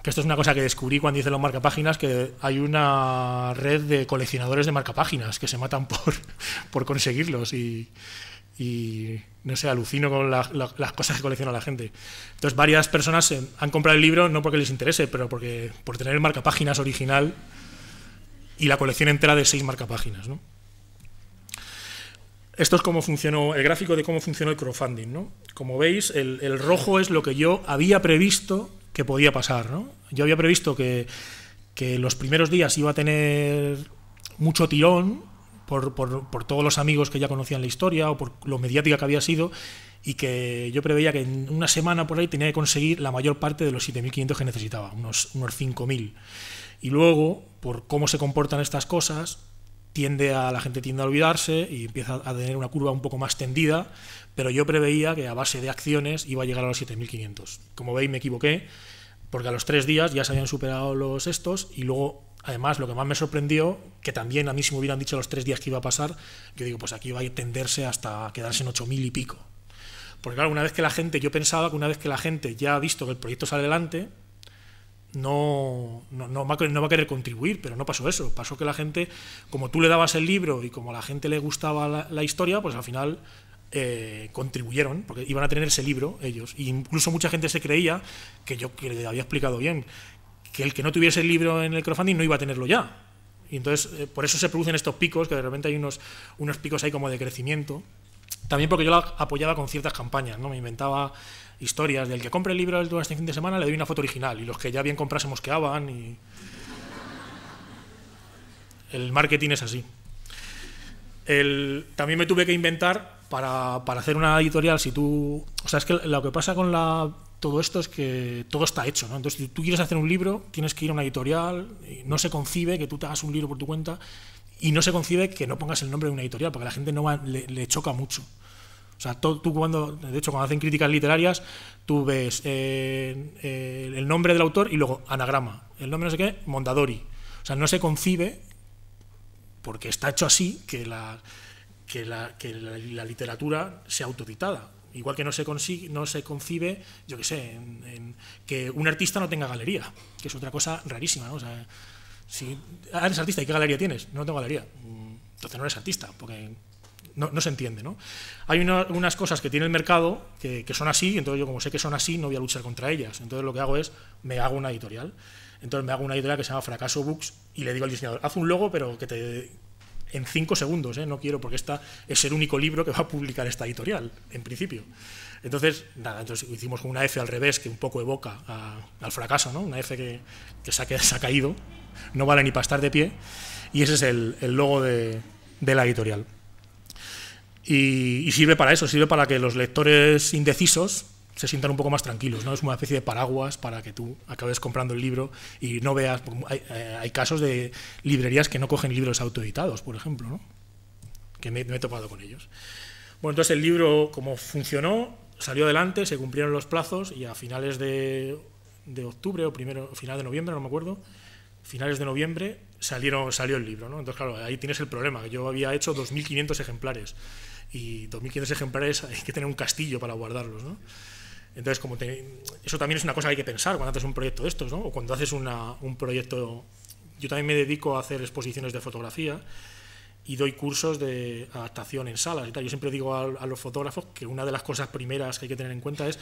que esto es una cosa que descubrí cuando hice los marca páginas, que hay una red de coleccionadores de marca páginas que se matan por, (laughs) por conseguirlos y, no sé, alucino con las cosas que colecciona la gente. Entonces varias personas han comprado el libro no porque les interese, pero porque por tener el páginas original y la colección entera de seis marcapáginas, ¿no? Esto es cómo funcionó, el gráfico de cómo funcionó el crowdfunding. ¿no? Como veis, el, rojo es lo que yo había previsto que podía pasar. ¿no? Yo había previsto que, los primeros días iba a tener mucho tirón por, todos los amigos que ya conocían la historia o por lo mediática que había sido y que yo preveía que en una semana por ahí tenía que conseguir la mayor parte de los 7.500 que necesitaba, unos, unos 5.000. Y luego, por cómo se comportan estas cosas, tiende a, la gente tiende a olvidarse y empieza a tener una curva un poco más tendida, pero yo preveía que a base de acciones iba a llegar a los 7.500. Como veis, me equivoqué, porque a los tres días ya se habían superado los estos y luego, además, lo que más me sorprendió, que también a mí si me hubieran dicho los tres días que iba a pasar, yo digo, pues aquí va a tenderse hasta quedarse en 8.000 y pico. Porque claro, una vez que la gente, yo pensaba que una vez que la gente ya ha visto que el proyecto sale adelante, no, no, no, va, no, va, a querer contribuir, pero no pasó eso. Pasó que la gente, como tú le dabas el libro y como a la gente le gustaba la, historia, pues al final eh, contribuyeron, porque iban a tener ese libro ellos. E incluso mucha gente se creía, que yo le había explicado bien, que el que no tuviese el libro en el crowdfunding no iba a tenerlo ya. Y entonces, eh, por eso se producen estos picos, que de repente hay unos, unos picos ahí como de crecimiento. También porque yo la apoyaba con ciertas campañas, ¿no? Me inventaba historias del que compre el libro el este fin de semana le doy una foto original y los que ya bien compras se mosqueaban y... El marketing es así. también me tuve que inventar para, para, hacer una editorial, si tú... O sea, es que lo que pasa con la, todo esto es que todo está hecho, Entonces, si tú quieres hacer un libro, tienes que ir a una editorial, no se concibe que tú te hagas un libro por tu cuenta y no se concibe que no pongas el nombre de una editorial, porque a la gente no le choca mucho. O sea, tú cuando, de hecho, cuando hacen críticas literarias, tú ves eh, eh, el nombre del autor y luego anagrama. El nombre no sé qué, Mondadori. O sea, no se concibe, porque está hecho así, que la, que la, literatura sea autoditada. Igual que no se, consigue, no se concibe, yo qué sé, que un artista no tenga galería, que es otra cosa rarísima, ¿no? O sea, si ah, eres artista, ¿y qué galería tienes? No tengo galería. Mm, entonces no eres artista, porque no, se entiende. Hay unas cosas que tiene el mercado que, son así, entonces yo como sé que son así, no voy a luchar contra ellas. Entonces lo que hago es, me hago una editorial. Entonces me hago una editorial que se llama Fracaso Books y le digo al diseñador, haz un logo, pero que te en cinco segundos, ¿eh? no quiero porque esta es el único libro que va a publicar esta editorial, en principio. Entonces, nada, entonces hicimos con una F al revés que un poco evoca al fracaso, Una F que, se, ha, caído, no vale ni para estar de pie, y ese es el, logo de la editorial. Y, sirve para eso, sirve para que los lectores indecisos se sientan un poco más tranquilos, ¿no? Es una especie de paraguas para que tú acabes comprando el libro y no veas... Eh, hay, casos de librerías que no cogen libros autoeditados, por ejemplo, Que me, he topado con ellos. Bueno, entonces el libro, como funcionó, salió adelante, se cumplieron los plazos y a finales de, octubre o primero, final de noviembre, no me acuerdo, finales de noviembre salieron, salió el libro. ¿no? Entonces, claro, ahí tienes el problema, que yo había hecho 2.500 ejemplares y 2.500 ejemplares hay que tener un castillo para guardarlos. ¿no? Entonces, como eso también es una cosa que hay que pensar cuando haces un proyecto de estos, ¿no? o cuando haces una, un proyecto... Yo también me dedico a hacer exposiciones de fotografía y doy cursos de adaptación en salas y Yo siempre digo a, los fotógrafos que una de las cosas primeras que hay que tener en cuenta es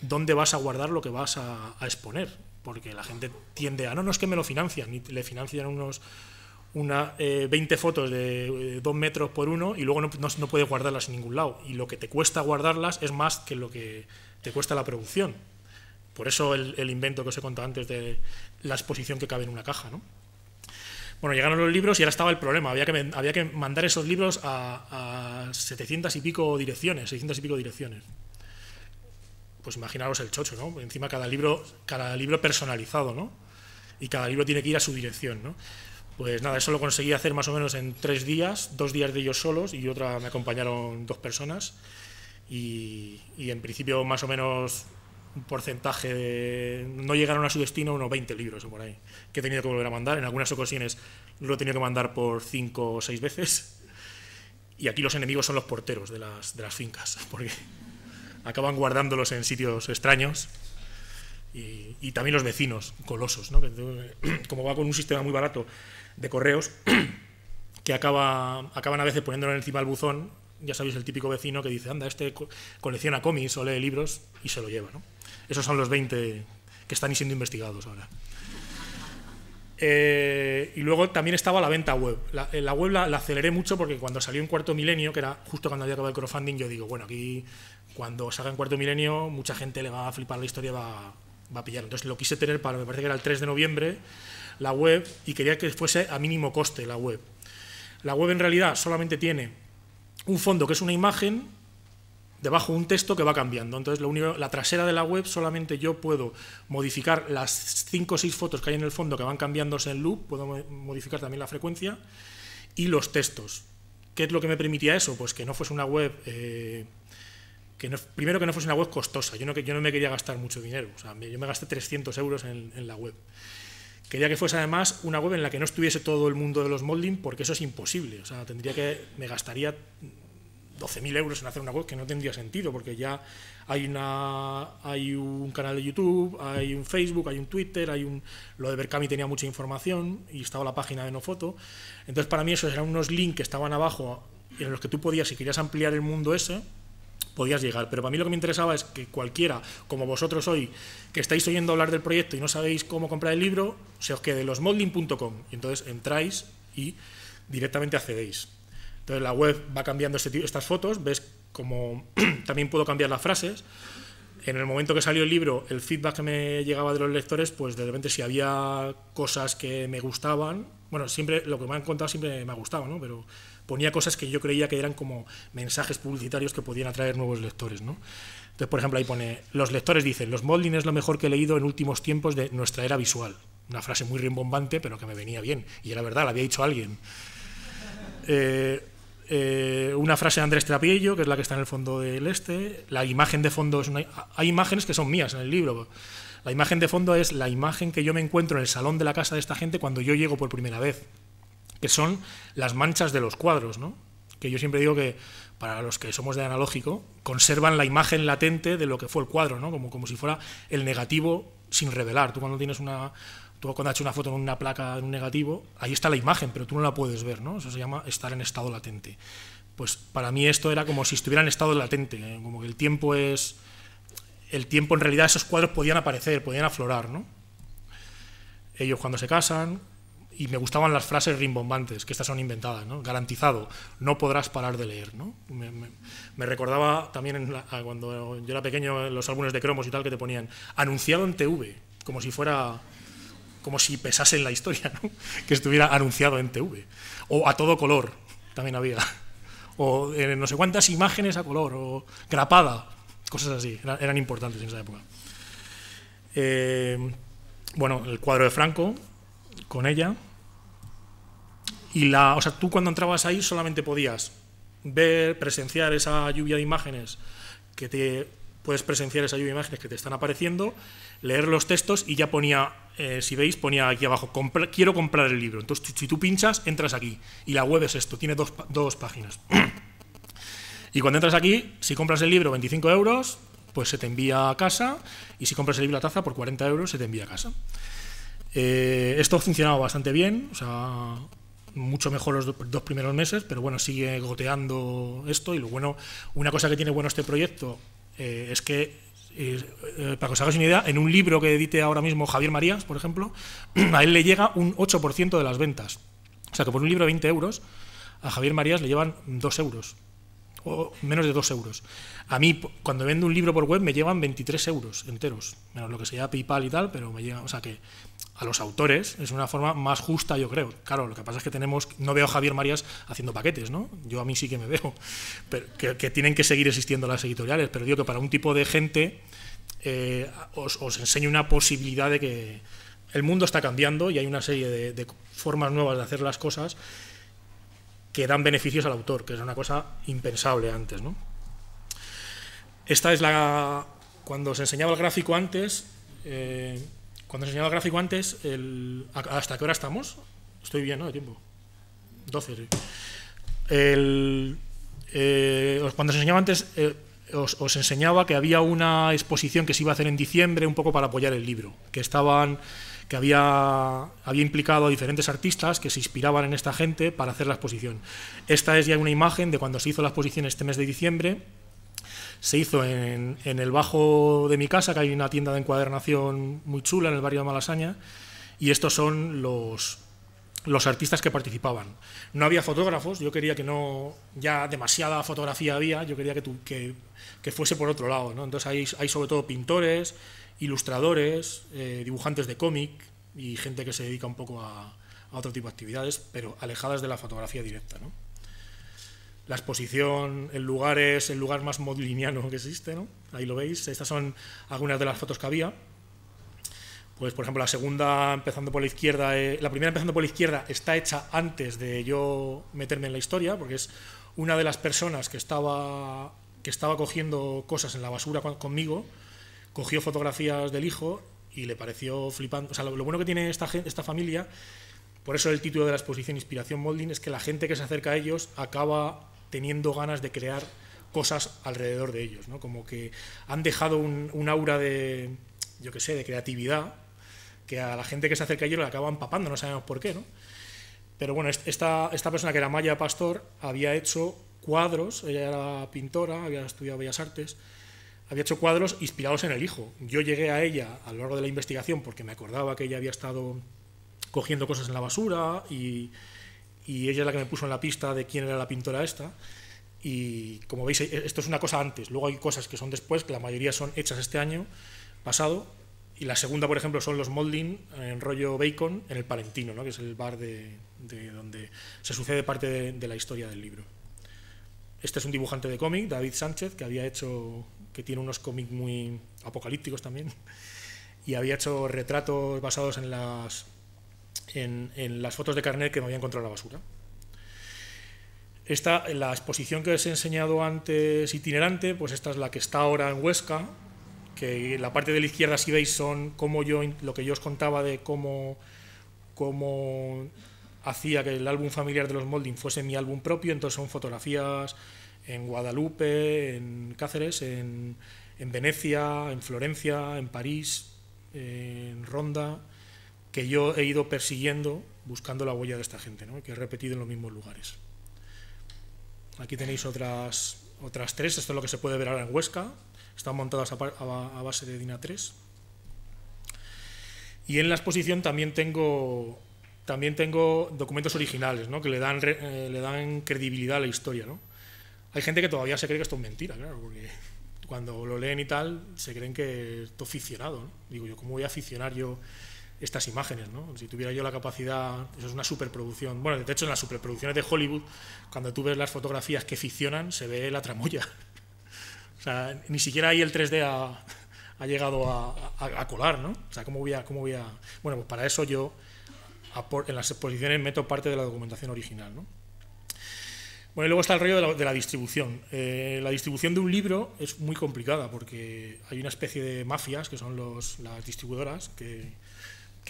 dónde vas a guardar lo que vas a, exponer porque la gente tiende a no, no es que me lo financian, ni le financian unos, una, 20 eh, fotos de 2 eh, metros por uno y luego no, no, puedes guardarlas en ningún lado. Y lo que te cuesta guardarlas es más que lo que te cuesta la producción. Por eso el, invento que os he contado antes de la exposición que cabe en una caja. Bueno, llegaron los libros y ahora estaba el problema. Había que, había que mandar esos libros a, a 700 y pico direcciones, 600 y pico direcciones pues imaginaros el chocho, ¿no? Encima cada libro, cada libro personalizado, ¿no? Y cada libro tiene que ir a su dirección, ¿no? Pues nada, eso lo conseguí hacer más o menos en tres días, dos días de ellos solos y otra me acompañaron dos personas. Y, en principio más o menos un porcentaje no llegaron a su destino unos 20 libros o por ahí, que he tenido que volver a mandar. En algunas ocasiones lo he tenido que mandar por cinco o seis veces. Y aquí los enemigos son los porteros de las, de las fincas, (laughs) porque acaban guardándolos en sitios extraños. Y, también los vecinos, colosos, ¿no? (clears throat) como va con un sistema muy barato de correos (clears throat) que acaba, acaban a veces poniéndolo encima del buzón. Ya sabéis, el típico vecino que dice, anda, este colecciona cómics o lee libros y se lo lleva. Esos son los 20 que están siendo investigados ahora. (laughs) Eh, y luego también estaba la venta web. La, eh, la web la, aceleré mucho porque cuando salió en cuarto milenio, que era justo cuando había acabado el crowdfunding, yo digo, bueno, aquí cuando salga en cuarto milenio, mucha gente le va a flipar la historia, va, va a pillar. Entonces lo quise tener para, me parece que era el 3 de noviembre, la web y quería que fuese a mínimo coste la web. La web en realidad solamente tiene un fondo que es una imagen, debajo un texto que va cambiando. Entonces, lo único, la trasera de la web solamente yo puedo modificar las cinco o seis fotos que hay en el fondo que van cambiándose en loop, puedo modificar también la frecuencia y los textos. ¿Qué es lo que me permitía eso? Pues que no fuese una web... Eh, que primero que no fuese una web costosa, yo no, yo no me quería gastar mucho dinero, yo me gasté 300 euros en la web. Quería que fuese además una web en la que no estuviese todo el mundo de los modeling, porque eso es imposible. O sea, tendría que, me gastaría 12.000 euros en hacer una web que no tendría sentido, porque ya hay, una, hay un canal de YouTube, hay un Facebook, hay un Twitter, hay un, lo de Berkami tenía mucha información y estaba la página de Nofoto. Entonces, para mí, esos eran unos links que estaban abajo en los que tú podías, si querías ampliar el mundo ese, podías llegar. Pero para mí lo que me interesaba es que cualquiera, como vosotros hoy, que estáis oyendo hablar del proyecto y no sabéis cómo comprar el libro, se os quede losmodeling.com, Y entonces entráis y directamente accedéis. Entonces la web va cambiando este estas fotos, ves como (clears throat) también puedo cambiar las frases. En el momento que salió el libro, el feedback que me llegaba de los lectores, pues de repente si había cosas que me gustaban, bueno, siempre lo que me han contado siempre me ha gustado, ¿no? Pero ponía cosas que yo creía que eran como mensajes publicitarios que podían atraer nuevos lectores, ¿no? Entonces, por ejemplo, ahí pone, los lectores dicen, los moldings es lo mejor que he leído en últimos tiempos de nuestra era visual. Una frase muy rimbombante, pero que me venía bien. Y era verdad, la había dicho alguien. Eh, eh, una frase de Andrés Trapiello, que es la que está en el fondo del este. La imagen de fondo es una... Hay imágenes que son mías en el libro. La imagen de fondo es la imagen que yo me encuentro en el salón de la casa de esta gente cuando yo llego por primera vez, que son las manchas de los cuadros, ¿no? que yo siempre digo que para los que somos de analógico, conservan la imagen latente de lo que fue el cuadro, ¿no? como, como si fuera el negativo sin revelar. Tú cuando tienes una, tú cuando has hecho una foto en una placa en un negativo, ahí está la imagen, pero tú no la puedes ver, ¿no? Eso se llama estar en estado latente. Pues para mí esto era como si estuviera en estado latente, ¿eh? como que el tiempo es el tiempo, en realidad esos cuadros podían aparecer, podían aflorar, ¿no? Ellos cuando se casan, y me gustaban las frases rimbombantes, que estas son inventadas, ¿no? Garantizado, no podrás parar de leer, ¿no? Me, recordaba también cuando yo era pequeño los álbumes de cromos y tal que te ponían anunciado en TV, como si fuera como si pesase en la historia, (laughs) que estuviera anunciado en TV. O a todo color, también había. O eh, no sé cuántas imágenes a color, o grapada cosas así, eran, importantes en esa época. Eh, bueno, el cuadro de Franco, con ella. Y la, o sea, tú cuando entrabas ahí solamente podías ver, presenciar esa lluvia de imágenes que te puedes presenciar esa lluvia de imágenes que te están apareciendo, leer los textos y ya ponía, eh, si veis, ponía aquí abajo, quiero comprar el libro. Entonces, si tú pinchas, entras aquí. Y la web es esto, tiene dos, dos páginas. (clears throat) Y cuando entras aquí, si compras el libro 25 euros, pues se te envía a casa, y si compras el libro a taza por 40 euros, se te envía a casa. Eh, esto ha funcionado bastante bien, o sea, mucho mejor los dos primeros meses, pero bueno, sigue goteando esto. Y lo bueno, una cosa que tiene bueno este proyecto eh, es que, eh, para que os hagáis una idea, en un libro que edite ahora mismo Javier Marías, por ejemplo, (clears throat) a él le llega un 8% de las ventas. O sea que por un libro de 20 euros, a Javier Marías le llevan 2 euros o menos de 2 euros. A mí, cuando vendo un libro por web, me llevan 23 euros enteros, menos lo que se llama PayPal y tal, pero me llega, o sea que a los autores es una forma más justa, yo creo. Claro, lo que pasa es que tenemos, no veo a Javier Marías haciendo paquetes, ¿no? Yo a mí sí que me veo, (laughs) pero que, tienen que seguir existiendo las editoriales, pero digo que para un tipo de gente eh, os, enseño una posibilidad de que el mundo está cambiando y hay una serie de formas nuevas de hacer las cosas que dan beneficios al autor, que es una cosa impensable antes. ¿no? Esta es la... Cuando se enseñaba el gráfico antes, eh, cuando se enseñaba el gráfico antes, ¿hasta qué hora estamos? Estoy bien, ¿no? De tiempo. 12, eh, cuando se enseñaba antes, eh, os, os, enseñaba que había una exposición que se iba a hacer en diciembre, un poco para apoyar el libro, que estaban que había, había implicado a diferentes artistas que se inspiraban en esta gente para hacer la exposición. Esta es ya una imagen de cuando se hizo la exposición este mes de diciembre. Se hizo en, el bajo de mi casa, que hay una tienda de encuadernación muy chula en el barrio de Malasaña, y estos son los, los artistas que participaban. No había fotógrafos, yo quería que no, ya demasiada fotografía había, yo quería que, que, que fuese por otro lado. Entonces hay, hay sobre todo pintores, ilustradores, eh, dibujantes de cómic y gente que se dedica un poco a, otro tipo de actividades, pero alejadas de la fotografía directa. La exposición, el lugar es el lugar más moduliniano que existe, ¿no? ahí lo veis. Estas son algunas de las fotos que había. Pues, por ejemplo, la segunda, empezando por la izquierda, eh, la primera empezando por la izquierda está hecha antes de yo meterme en la historia, porque es una de las personas que estaba, que estaba cogiendo cosas en la basura conmigo, cogió fotografías del hijo y le pareció flipando. O sea, lo, bueno que tiene esta, esta familia, por eso el título de la exposición Inspiración Molding, es que la gente que se acerca a ellos acaba teniendo ganas de crear cosas alrededor de ellos, ¿no? Como que han dejado un, aura de, yo qué sé, de creatividad que a la gente que se acerca a ellos le acaba empapando, no sabemos por qué, ¿no? Pero bueno, esta, esta persona que era Maya Pastor había hecho cuadros, ella era pintora, había estudiado Bellas Artes, había hecho cuadros inspirados en el hijo. Yo llegué a ella a lo largo de la investigación porque me acordaba que ella había estado cogiendo cosas en la basura y, ella es la que me puso en la pista de quién era la pintora esta. Y como veis, e-, esto es una cosa antes, luego hay cosas que son después, que la mayoría son hechas este año pasado, y la segunda, por ejemplo, son los molding en rollo bacon en el Palentino, que es el bar de, donde se sucede parte de, la historia del libro. Este es un dibujante de cómic, David Sánchez, que había hecho que tiene unos cómics muy apocalípticos también, y había hecho retratos basados en las, en, en las fotos de carnet que me había encontrado en la basura. Esta, la exposición que os he enseñado antes, itinerante, pues esta es la que está ahora en Huesca, que la parte de la izquierda, si veis, son como yo, lo que yo os contaba de cómo, cómo hacía que el álbum familiar de los Molding fuese mi álbum propio, entonces son fotografías en Guadalupe, en Cáceres, en, Venecia, en Florencia, en París, en Ronda, que yo he ido persiguiendo, buscando la huella de esta gente, ¿no? que he repetido en los mismos lugares. Aquí tenéis otras, otras tres, esto es lo que se puede ver ahora en Huesca, están montadas a, base de DINA 3. Y en la exposición también tengo, también tengo documentos originales, ¿no? que le dan, eh, le dan credibilidad a la historia. ¿no? Hay gente que todavía se cree que esto es mentira, claro, porque cuando lo leen y tal, se creen que esto aficionado. ¿no? Digo yo, ¿cómo voy a aficionar yo estas imágenes? ¿no? Si tuviera yo la capacidad, eso es una superproducción. Bueno, de hecho, en las superproducciones de Hollywood, cuando tú ves las fotografías que ficcionan, se ve la tramoya. (laughs) O sea, ni siquiera ahí el 3D ha, llegado a, colar, ¿no? O sea, ¿cómo voy a...? Cómo voy a... Bueno, pues para eso yo en las exposiciones meto parte de la documentación original, ¿no? Bueno, luego está el rollo de la, distribución. Eh, la distribución de un libro es muy complicada porque hay una especie de mafias, que son las distribuidoras, que,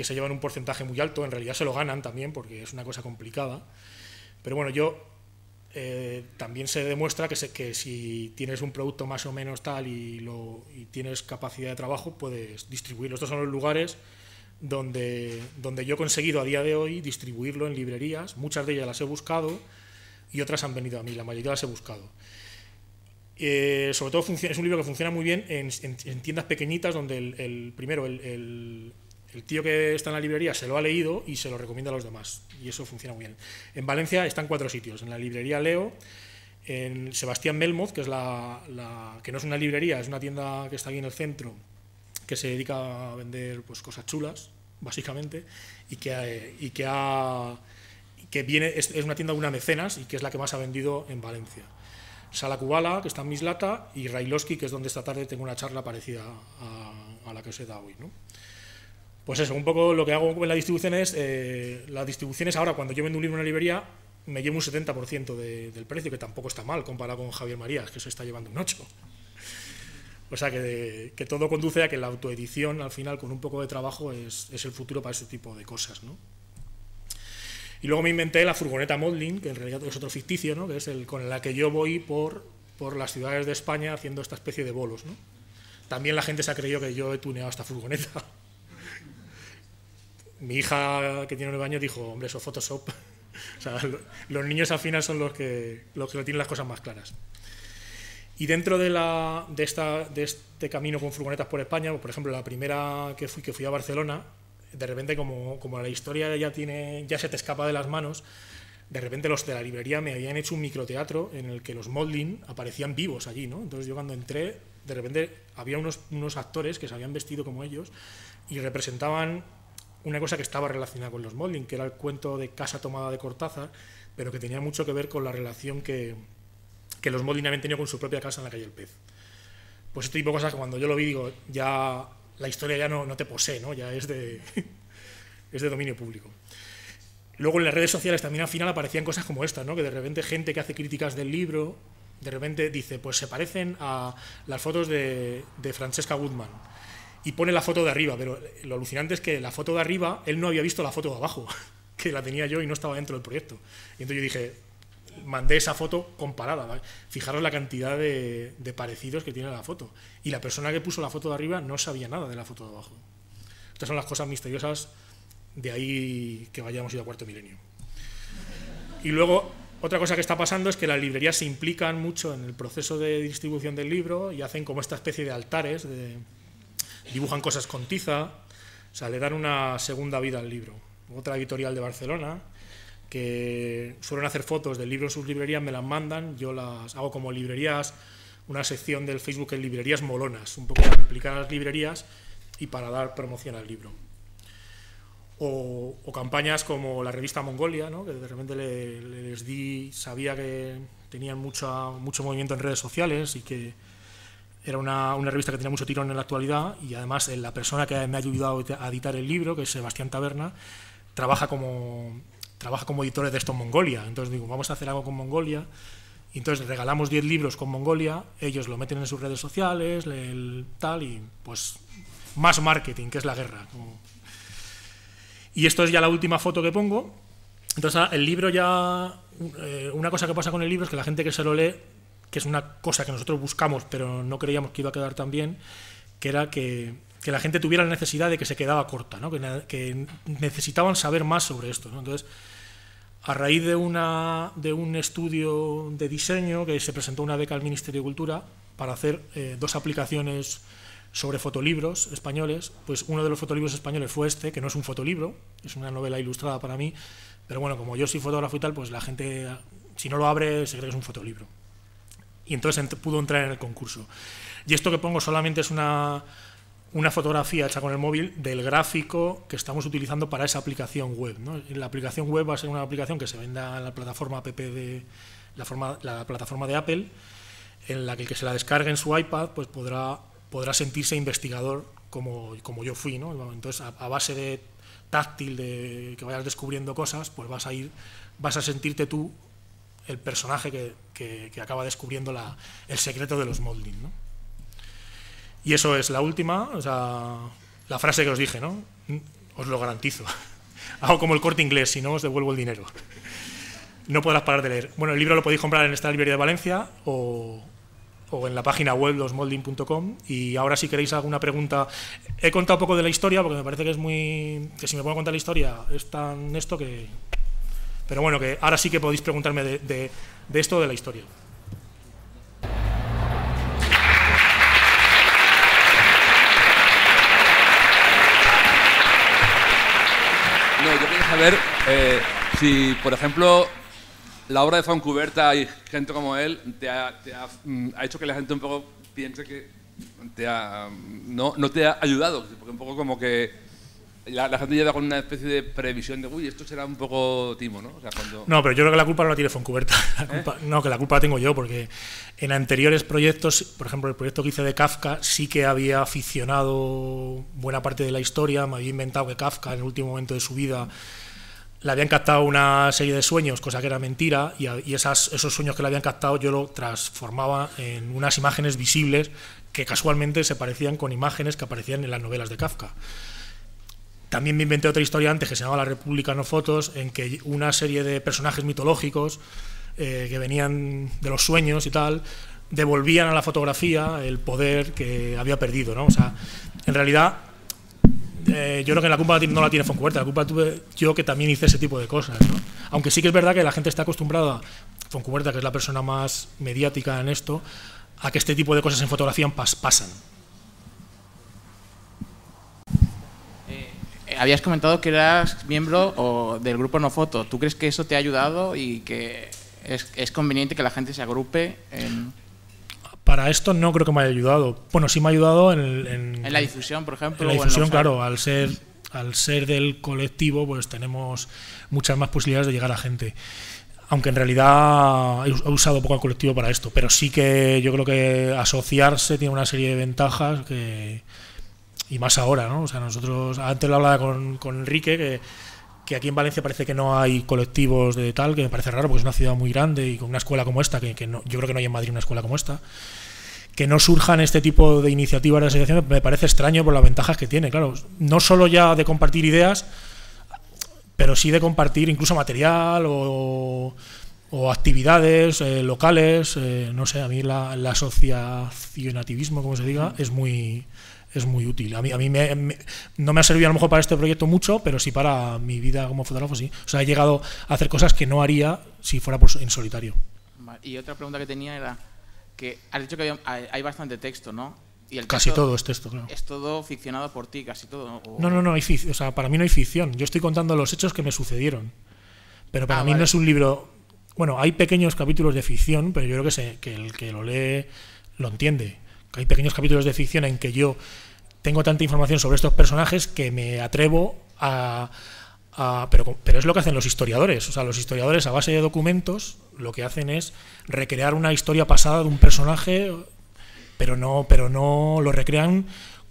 se llevan un porcentaje muy alto. En realidad se lo ganan también porque es una cosa complicada. Pero bueno, yo eh, también se demuestra que, que, si tienes un producto más o menos tal y, lo, tienes capacidad de trabajo, puedes distribuirlo. Estos son los lugares donde, donde yo he conseguido a día de hoy distribuirlo en librerías. Muchas de ellas las he buscado y otras han venido a mí, la mayoría las he buscado. Eh, sobre todo es un libro que funciona muy bien en, tiendas pequeñitas donde el, primero el, tío que está en la librería se lo ha leído y se lo recomienda a los demás y eso funciona muy bien. En Valencia están cuatro sitios, en la librería Leo, en Sebastián Melmoz, que es la, que no es una librería, es una tienda que está aquí en el centro que se dedica a vender pues cosas chulas básicamente y que, y que ha que viene, es, una tienda de una mecenas y que es la que más ha vendido en Valencia. Sala Cubala, que está en Mislata, y Railoski, que es donde esta tarde tengo una charla parecida a, la que os he dado hoy. Pues eso, un poco lo que hago en la distribución es, eh, la distribución es ahora, cuando yo vendo un libro en una librería, me llevo un 70% del precio, que tampoco está mal comparado con Javier Marías, que se está llevando un 8%. O sea, que, todo conduce a que la autoedición, al final, con un poco de trabajo, es, es el futuro para este tipo de cosas, ¿no? Y luego me inventé la furgoneta Modlin, que en realidad es otro ficticio, ¿no? que es el con la que yo voy por, por las ciudades de España haciendo esta especie de bolos. También la gente se ha creído que yo he tuneado esta furgoneta. (laughs) Mi hija, que tiene nueve años, dijo, hombre, eso es Photoshop. (laughs) los niños al final son los que, los que tienen las cosas más claras. Y dentro de, la, de, esta, de este camino con furgonetas por España, por ejemplo, la primera que fui, que fui a Barcelona, de repente como, como la historia ya, tiene, ya se te escapa de las manos, de repente los de la librería me habían hecho un microteatro en el que los Molding aparecían vivos allí, ¿no? Entonces yo cuando entré, de repente había unos, unos actores que se habían vestido como ellos y representaban una cosa que estaba relacionada con los Molding, que era el cuento de Casa Tomada de Cortázar, pero que tenía mucho que ver con la relación que, los Molding habían tenido con su propia casa en la calle El Pez. Pues este tipo de cosas que cuando yo lo vi digo, ya la historia ya no, no te posee, ¿no? ya es de, (laughs) es de dominio público. Luego en las redes sociales también al final aparecían cosas como estas, ¿no? que de repente gente que hace críticas del libro, de repente dice, pues se parecen a las fotos de, de Francesca Goodman. Y pone la foto de arriba, pero lo alucinante es que la foto de arriba, él no había visto la foto de abajo, (laughs) que la tenía yo y no estaba dentro del proyecto. Y entonces yo dije, mandé esa foto comparada. Fijaros la cantidad de, parecidos que tiene la foto. Y la persona que puso la foto de arriba no sabía nada de la foto de abajo. Estas son las cosas misteriosas de ahí que vayamos a ir a cuarto milenio. Y luego, otra cosa que está pasando es que las librerías se implican mucho en el proceso de distribución del libro y hacen como esta especie de altares, dibujan cosas con tiza, o sea, le dan una segunda vida al libro. Otra editorial de Barcelona, que suelen hacer fotos del libro en sus librerías, me las mandan, yo las hago como librerías, una sección del Facebook en librerías molonas, un poco para implicar las librerías y para dar promoción al libro. O, campañas como la revista Mongolia, que de repente les di, sabía que tenían mucho movimiento en redes sociales y que era una, una, revista que tenía mucho tirón en la actualidad y además eh, la persona que me ha ayudado a editar el libro, que es Sebastián Taberna, trabaja como trabaja como editores de esto en Mongolia. Entonces digo, vamos a hacer algo con Mongolia. entonces regalamos 10 libros con Mongolia, ellos lo meten en sus redes sociales, el tal, y pues más marketing, que es la guerra. Y esto es ya la última foto que pongo. Entonces ah, el libro ya, eh, una cosa que pasa con el libro es que la gente que se lo lee, que es una cosa que nosotros buscamos, pero no creíamos que iba a quedar tan bien, que era que, que la gente tuviera la necesidad de que se quedaba corta, que, necesitaban saber más sobre esto. Entonces a raíz de, un estudio de diseño que se presentó una beca al Ministerio de Cultura para hacer eh, dos aplicaciones sobre fotolibros españoles, pues uno de los fotolibros españoles fue este, que no es un fotolibro, es una novela ilustrada para mí, pero bueno, como yo soy fotógrafo y tal, pues la gente, si no lo abre, se cree que es un fotolibro. Y entonces pudo entrar en el concurso. Y esto que pongo solamente es una, una fotografía hecha con el móvil del gráfico que estamos utilizando para esa aplicación web. ¿no? La aplicación web va a ser una aplicación que se venda en la plataforma app de la, plataforma de Apple, en la que el que se la descargue en su iPad pues podrá, podrá sentirse investigador como, como yo fui. ¿no? Entonces, a, base de táctil, de que vayas descubriendo cosas, pues vas a ir, vas a sentirte tú el personaje que, que, que acaba descubriendo la, el secreto de los molding. ¿no? Y eso es la última, o sea, la frase que os dije, ¿no? Os lo garantizo. (laughs) Hago como el corte inglés, si no os devuelvo el dinero. No podrás parar de leer. Bueno, el libro lo podéis comprar en esta librería de Valencia o, en la página web losmolding.com. Y ahora si queréis alguna pregunta, he contado poco de la historia porque me parece que es muy... que si me pongo contar la historia es tan esto que... Pero bueno, que ahora sí que podéis preguntarme de, de, de esto de la historia. ver eh, si, por ejemplo, la obra de Foncuberta y gente como él te ha, mm, ha, hecho que la gente un poco piense que te ha, mm, no, no te ha ayudado, porque un poco como que la, gente lleva con una especie de previsión de, uy, esto será un poco timo, ¿no? No, pero yo creo que la culpa no la tiene Foncuberta. (laughs) ¿Eh? No, que la culpa la tengo yo, porque en anteriores proyectos, por ejemplo, el proyecto que hice de Kafka, sí que había aficionado buena parte de la historia, me había inventado que Kafka en el último momento de su vida le habían captado una serie de sueños, cosa que era mentira, y, esos sueños que le habían captado yo lo transformaba en unas imágenes visibles que casualmente se parecían con imágenes que aparecían en las novelas de Kafka. También me inventé otra historia antes que se llamaba La República no fotos, en que una serie de personajes mitológicos eh, que venían de los sueños y tal, devolvían a la fotografía el poder que había perdido, ¿no? O sea, en realidad eh, yo creo que la culpa no la tiene Foncuberta, la culpa tuve yo que también hice ese tipo de cosas. ¿no? Aunque sí que es verdad que la gente está acostumbrada, Foncuberta, que es la persona más mediática en esto, a que este tipo de cosas en fotografía pasan. Eh, habías comentado que eras miembro del grupo No Foto. ¿Tú crees que eso te ha ayudado y que es conveniente que la gente se agrupe? En... Para esto no creo que me haya ayudado. Bueno, sí me ha ayudado en... En, la difusión, por ejemplo. En la difusión, claro, al ser, al ser del colectivo, pues tenemos muchas más posibilidades de llegar a gente. Aunque en realidad he usado poco al colectivo para esto, pero sí que yo creo que asociarse tiene una serie de ventajas que, y más ahora, ¿no? O sea, nosotros, antes lo hablaba con, con Enrique, que que aquí en Valencia parece que no hay colectivos de tal, que me parece raro porque es una ciudad muy grande y con una escuela como esta, que, no, yo creo que no hay en Madrid una escuela como esta, que no surjan este tipo de iniciativas de asociación. me parece extraño por las ventajas que tiene, claro, no solo ya de compartir ideas, pero sí de compartir incluso material o, actividades eh, locales, eh, no sé, a mí la, el asociacionativismo, como se diga, es muy es muy útil. A mí, a no me ha servido a lo mejor para este proyecto mucho, pero sí para mi vida como fotógrafo, sí. O sea, he llegado a hacer cosas que no haría si fuera por, en solitario. Y otra pregunta que tenía era que has dicho que hay bastante texto, ¿no? Y el casi todo es texto, claro. Es todo ficcionado por ti, casi todo. ¿no? no, no, hay para mí no hay ficción. Yo estoy contando los hechos que me sucedieron. Pero para ah, mí no es un libro. Bueno, hay pequeños capítulos de ficción, pero yo creo que, que el que lo lee lo entiende hay pequeños capítulos de ficción en que yo tengo tanta información sobre estos personajes que me atrevo a... pero, es lo que hacen los historiadores. O sea, los historiadores a base de documentos lo que hacen es recrear una historia pasada de un personaje, pero no, pero no lo recrean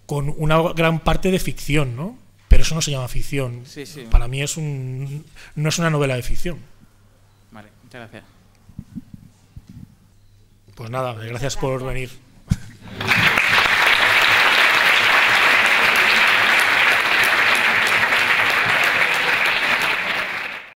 con una gran parte de ficción, ¿no? Pero eso no se llama ficción. Para mí es un, no es una novela de ficción. Vale, muchas gracias. Pues nada, gracias por venir. Thank you.